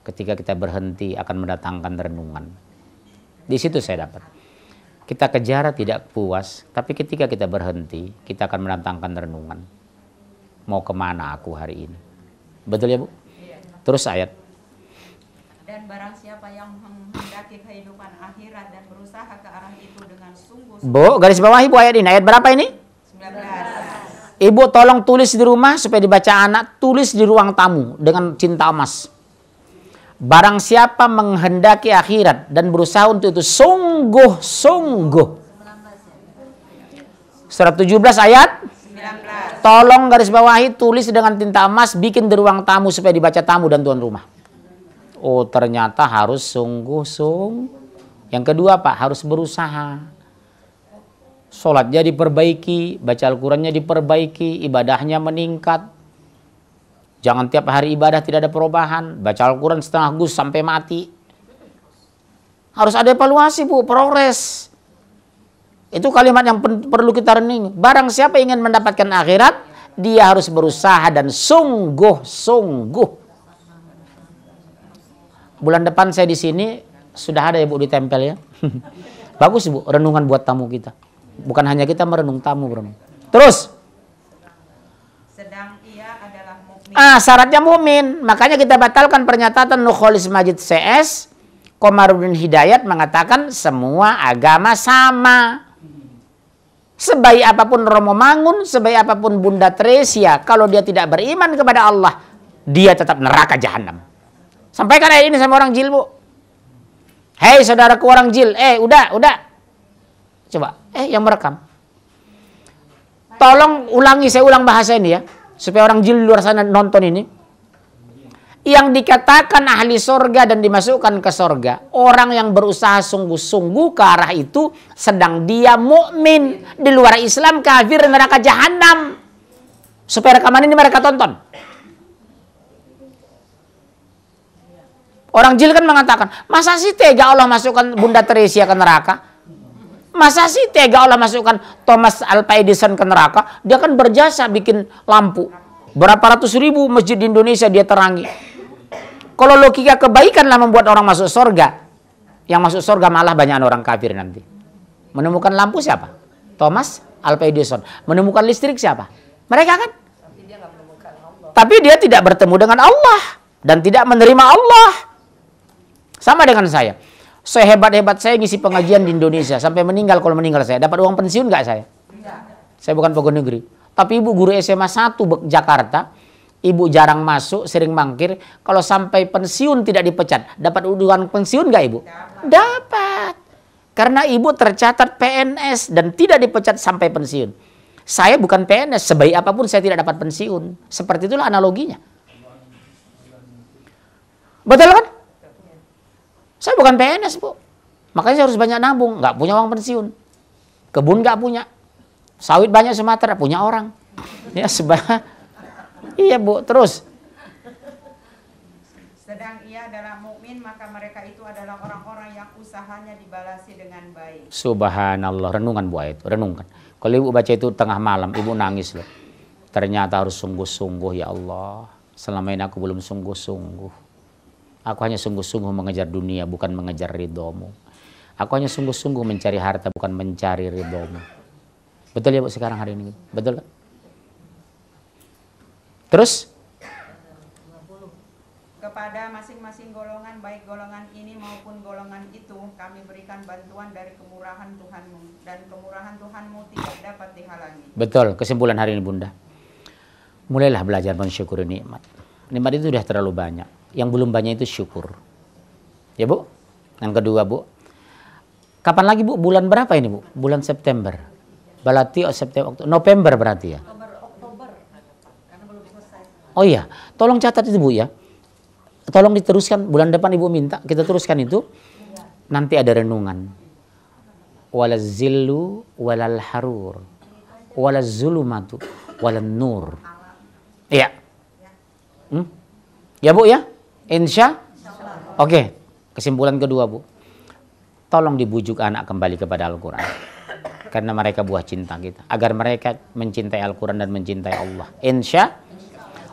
ketika kita berhenti akan mendatangkan renungan di situ saya dapat kita kejar tidak puas tapi ketika kita berhenti kita akan mendatangkan renungan mau kemana aku hari ini. Betul ya Bu? Iya. Terus ayat. Dan barang siapa yang menghendaki kehidupan akhirat dan berusaha ke arah itu dengan sungguh. -sungguh. Bu, garis bawahi Bu ayat ini. Ayat berapa ini? 19. Ibu tolong tulis di rumah supaya dibaca anak, tulis di ruang tamu dengan cinta emas. Barang siapa menghendaki akhirat dan berusaha untuk itu sungguh-sungguh. 117 17 ya. ayat tolong garis bawahi tulis dengan tinta emas bikin di ruang tamu supaya dibaca tamu dan tuan rumah. Oh ternyata harus sungguh sung Yang kedua Pak harus berusaha. Sholatnya diperbaiki, baca Al-Qurannya diperbaiki, ibadahnya meningkat. Jangan tiap hari ibadah tidak ada perubahan. Baca Al-Quran setengah gus sampai mati. Harus ada evaluasi Bu, progres. Itu kalimat yang perlu kita renungi. Barang siapa ingin mendapatkan akhirat, dia harus berusaha dan sungguh-sungguh. Bulan depan saya di sini sudah ada ya Bu ditempel ya. Bagus Bu, renungan buat tamu kita. Bukan hanya kita merenung tamu berenung. Terus. Sedang ia adalah mukmin. Ah, syaratnya mukmin. Makanya kita batalkan pernyataan Nukholis Majid CS Komarudin Hidayat mengatakan semua agama sama. Sebaik apapun Romo Mangun, sebaik apapun Bunda Tresia, kalau dia tidak beriman kepada Allah, dia tetap neraka jahanam. Sampaikan ayat ini sama orang jil, Bu. Hei saudaraku orang jil, eh udah, udah. Coba, eh yang merekam. Tolong ulangi, saya ulang bahasa ini ya. Supaya orang jil di luar sana nonton ini yang dikatakan ahli sorga dan dimasukkan ke sorga. Orang yang berusaha sungguh-sungguh ke arah itu sedang dia mukmin di luar Islam kafir neraka jahanam. Supaya rekaman ini mereka tonton. Orang jil kan mengatakan, masa sih tega Allah masukkan Bunda Teresia ke neraka? Masa sih tega Allah masukkan Thomas Alva Edison ke neraka? Dia kan berjasa bikin lampu. Berapa ratus ribu masjid di Indonesia dia terangi kalau logika kebaikanlah membuat orang masuk surga. Yang masuk surga malah banyak orang kafir nanti. Menemukan lampu siapa? Thomas Alva Edison. Menemukan listrik siapa? Mereka kan? Tapi dia, Tapi dia tidak bertemu dengan Allah dan tidak menerima Allah. Sama dengan saya. Saya hebat-hebat saya ngisi pengajian di Indonesia sampai meninggal kalau meninggal saya dapat uang pensiun gak saya? Tidak. Saya bukan pegawai negeri. Tapi ibu guru SMA 1 Jakarta ibu jarang masuk, sering mangkir, kalau sampai pensiun tidak dipecat, dapat uduan pensiun nggak ibu? Dapat. Karena ibu tercatat PNS dan tidak dipecat sampai pensiun. Saya bukan PNS, sebaik apapun saya tidak dapat pensiun. Seperti itulah analoginya. Betul kan? Saya bukan PNS, Bu. Makanya saya harus banyak nabung, nggak punya uang pensiun. Kebun nggak punya. Sawit banyak Sumatera, punya orang. Ya, sebab Iya bu, terus. Sedang ia adalah mukmin maka mereka itu adalah orang-orang yang usahanya dibalasi dengan baik. Subhanallah, renungan bu itu, renungkan. Kalau ibu baca itu tengah malam, ibu nangis loh. Ternyata harus sungguh-sungguh ya Allah. Selama ini aku belum sungguh-sungguh. Aku hanya sungguh-sungguh mengejar dunia, bukan mengejar ridomu. Aku hanya sungguh-sungguh mencari harta, bukan mencari ridomu. Betul ya bu sekarang hari ini? Betul? Kan? Terus? Kepada masing-masing golongan, baik golongan ini maupun golongan itu, kami berikan bantuan dari kemurahan Tuhanmu. Dan kemurahan Tuhanmu tidak dapat dihalangi. Betul, kesimpulan hari ini Bunda. Mulailah belajar mensyukuri nikmat. Nikmat itu sudah terlalu banyak. Yang belum banyak itu syukur. Ya Bu? Yang kedua Bu, kapan lagi Bu? Bulan berapa ini Bu? Bulan September. Balati, September, Oktober, November berarti ya? Oh iya, tolong catat itu Bu ya. Tolong diteruskan bulan depan Ibu minta kita teruskan itu. Nanti ada renungan. Walazillu walal harur. Walazulumatu walan nur. Iya. Hmm? Ya Bu ya? Insya? Oke. Kesimpulan kedua Bu. Tolong dibujuk anak kembali kepada Al-Quran. Karena mereka buah cinta kita. Agar mereka mencintai Al-Quran dan mencintai Allah. Insya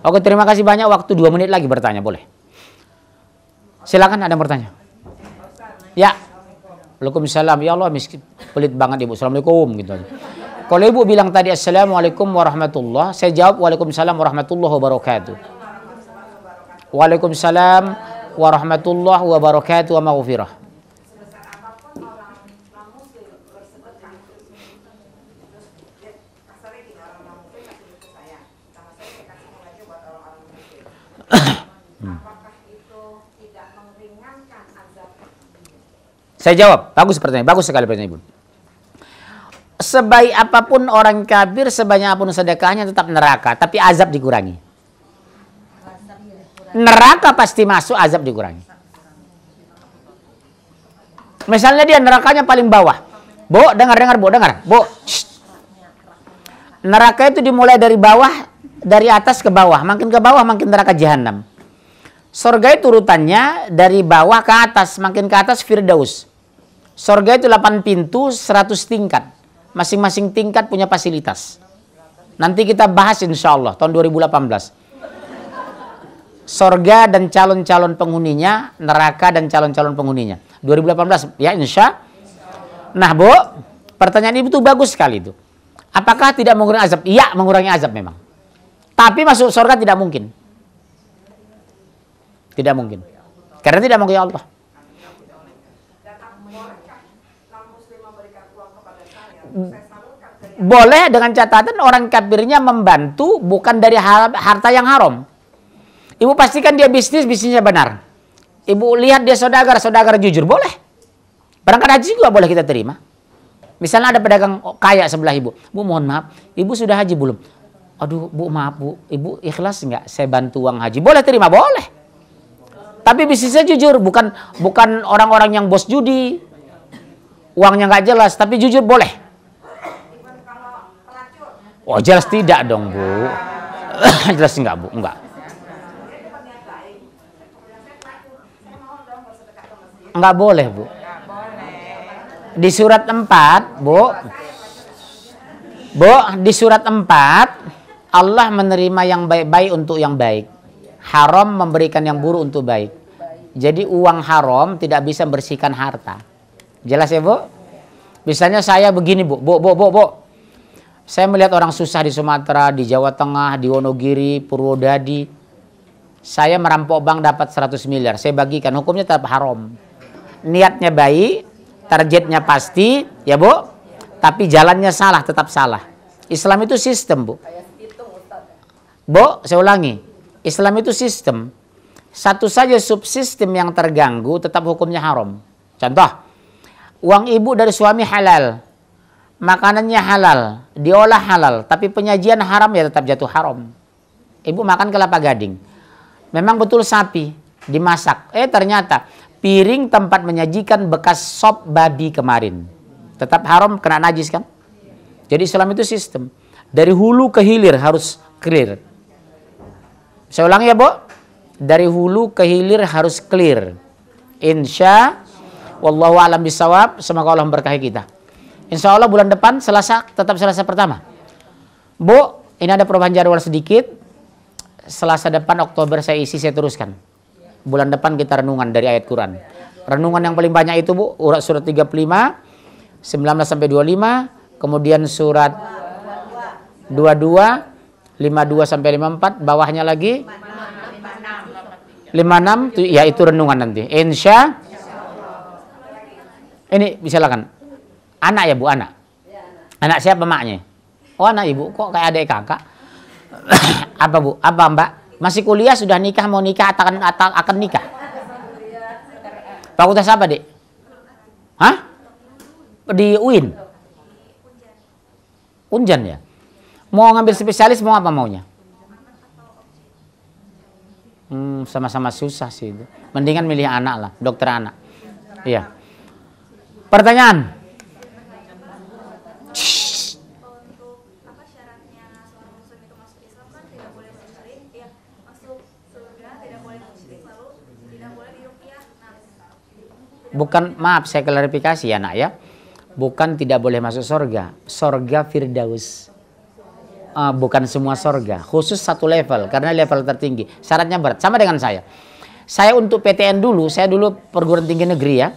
Oke, terima kasih banyak. Waktu dua menit lagi bertanya, boleh? Silakan ada yang bertanya. Ya. Waalaikumsalam. Ya Allah, miskin, pelit banget ibu. Assalamualaikum gitu Kalau ibu bilang tadi Assalamualaikum warahmatullah, saya jawab Waalaikumsalam warahmatullah wabarakatuh. Waalaikumsalam warahmatullah wabarakatuh wa maghfirah. Hmm. Saya jawab, bagus pertanyaan, bagus sekali pertanyaan Ibu. Sebaik apapun orang kafir, sebanyak apapun sedekahnya tetap neraka, tapi azab dikurangi. Neraka pasti masuk, azab dikurangi. Misalnya dia nerakanya paling bawah. Bu, dengar dengar, Bu, dengar. Bu. Neraka itu dimulai dari bawah dari atas ke bawah, makin ke bawah makin neraka jahanam. Surga itu urutannya dari bawah ke atas, makin ke atas Firdaus. Surga itu 8 pintu, 100 tingkat. Masing-masing tingkat punya fasilitas. Nanti kita bahas insya Allah tahun 2018. Surga dan calon-calon penghuninya, neraka dan calon-calon penghuninya. 2018 ya insya. Nah bu, pertanyaan ibu itu bagus sekali itu. Apakah tidak mengurangi azab? Iya mengurangi azab memang. Tapi masuk surga tidak mungkin. Tidak mungkin. Karena tidak mungkin Allah. Boleh dengan catatan orang kafirnya membantu bukan dari harta yang haram. Ibu pastikan dia bisnis, bisnisnya benar. Ibu lihat dia saudagar, saudagar jujur, boleh. Berangkat haji juga boleh kita terima. Misalnya ada pedagang kaya sebelah ibu. Ibu mohon maaf, ibu sudah haji belum? aduh bu maaf bu, ibu ikhlas nggak saya bantu uang haji? Boleh terima, boleh. Tapi bisnisnya jujur, bukan bukan orang-orang yang bos judi, uangnya nggak jelas, tapi jujur boleh. Oh jelas tidak dong bu, jelas nggak bu, nggak. Nggak boleh bu. Di surat 4 bu, Bu, di surat 4 Allah menerima yang baik-baik untuk yang baik. Haram memberikan yang buruk untuk baik. Jadi uang haram tidak bisa membersihkan harta. Jelas ya, Bu? Misalnya saya begini, Bu. Bu, Bu, Bu, Bu. Saya melihat orang susah di Sumatera, di Jawa Tengah, di Wonogiri, Purwodadi. Saya merampok bank dapat 100 miliar. Saya bagikan. Hukumnya tetap haram. Niatnya baik, targetnya pasti, ya Bu. Tapi jalannya salah, tetap salah. Islam itu sistem, Bu. Bo, saya ulangi. Islam itu sistem. Satu saja subsistem yang terganggu tetap hukumnya haram. Contoh, uang ibu dari suami halal. Makanannya halal, diolah halal, tapi penyajian haram ya tetap jatuh haram. Ibu makan kelapa gading. Memang betul sapi dimasak. Eh ternyata piring tempat menyajikan bekas sop babi kemarin. Tetap haram kena najis kan? Jadi Islam itu sistem. Dari hulu ke hilir harus clear. Saya ulang ya, bu, Dari hulu ke hilir harus clear. Insya Wallahu alam bisawab. Semoga Allah memberkahi kita. Insya Allah bulan depan Selasa tetap Selasa pertama. Bu, ini ada perubahan jadwal sedikit. Selasa depan Oktober saya isi saya teruskan. Bulan depan kita renungan dari ayat Quran. Renungan yang paling banyak itu Bu, urat surat 35, 19 sampai 25, kemudian surat 22, 52 sampai 54, bawahnya lagi 56 itu ya itu renungan nanti. Insya Ini silakan. Anak ya Bu, anak. Anak siapa maknya? Oh, anak Ibu kok kayak adik kakak. apa Bu? Apa Mbak? Masih kuliah sudah nikah mau nikah akan akan nikah. Fakultas apa, Dek? Hah? Di UIN. Unjan ya? Mau ngambil spesialis mau apa maunya? Hmm, sama-sama susah sih itu. Mendingan milih anak lah, dokter anak. Iya. Pertanyaan. Bukan maaf saya klarifikasi ya nak ya. Bukan tidak boleh masuk sorga, sorga Firdaus uh, bukan semua sorga, khusus satu level karena level tertinggi. Syaratnya berat, sama dengan saya. Saya untuk PTN dulu, saya dulu perguruan tinggi negeri ya.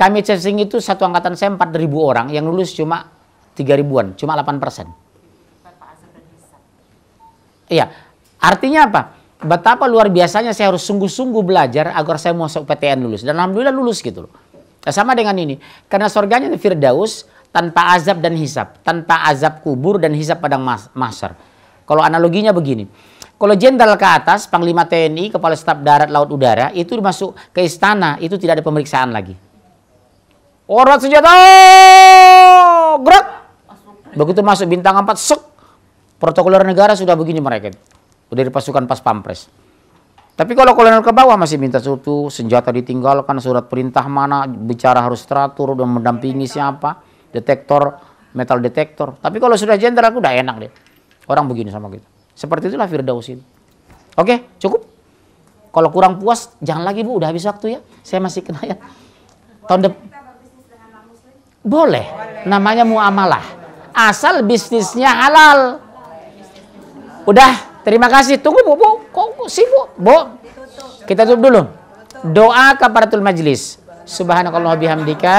Kami cacing itu satu angkatan saya ribu orang, yang lulus cuma tiga ribuan, cuma delapan persen. Iya, artinya apa? Betapa luar biasanya saya harus sungguh-sungguh belajar agar saya masuk PTN lulus. Dan Alhamdulillah lulus gitu loh. Sama dengan ini, karena sorganya Firdaus, tanpa azab dan hisap, tanpa azab kubur dan hisap padang masar. Kalau analoginya begini, kalau jenderal ke atas, panglima TNI, kepala staf darat, laut, udara, itu masuk ke istana, itu tidak ada pemeriksaan lagi. Orang senjata, gerak. Begitu masuk bintang 4, sek. Protokoler negara sudah begini mereka. Udah di pasukan pas pampres. Tapi kalau kolonel ke bawah masih minta suatu, senjata ditinggalkan, surat perintah mana, bicara harus teratur, dan mendampingi siapa detektor metal detektor. Tapi kalau sudah gender aku udah enak deh. Orang begini sama kita Seperti itulah Firdaus ini. Oke, cukup. Kalau kurang puas, jangan lagi Bu, udah habis waktu ya. Saya masih kena ya. Tahun depan. Boleh. Namanya muamalah. Asal bisnisnya halal. Udah, terima kasih. Tunggu Bu, Bu. Kok sibuk, Bu? Kita tutup dulu. Doa kepada tul majlis. Subhanakallah bihamdika.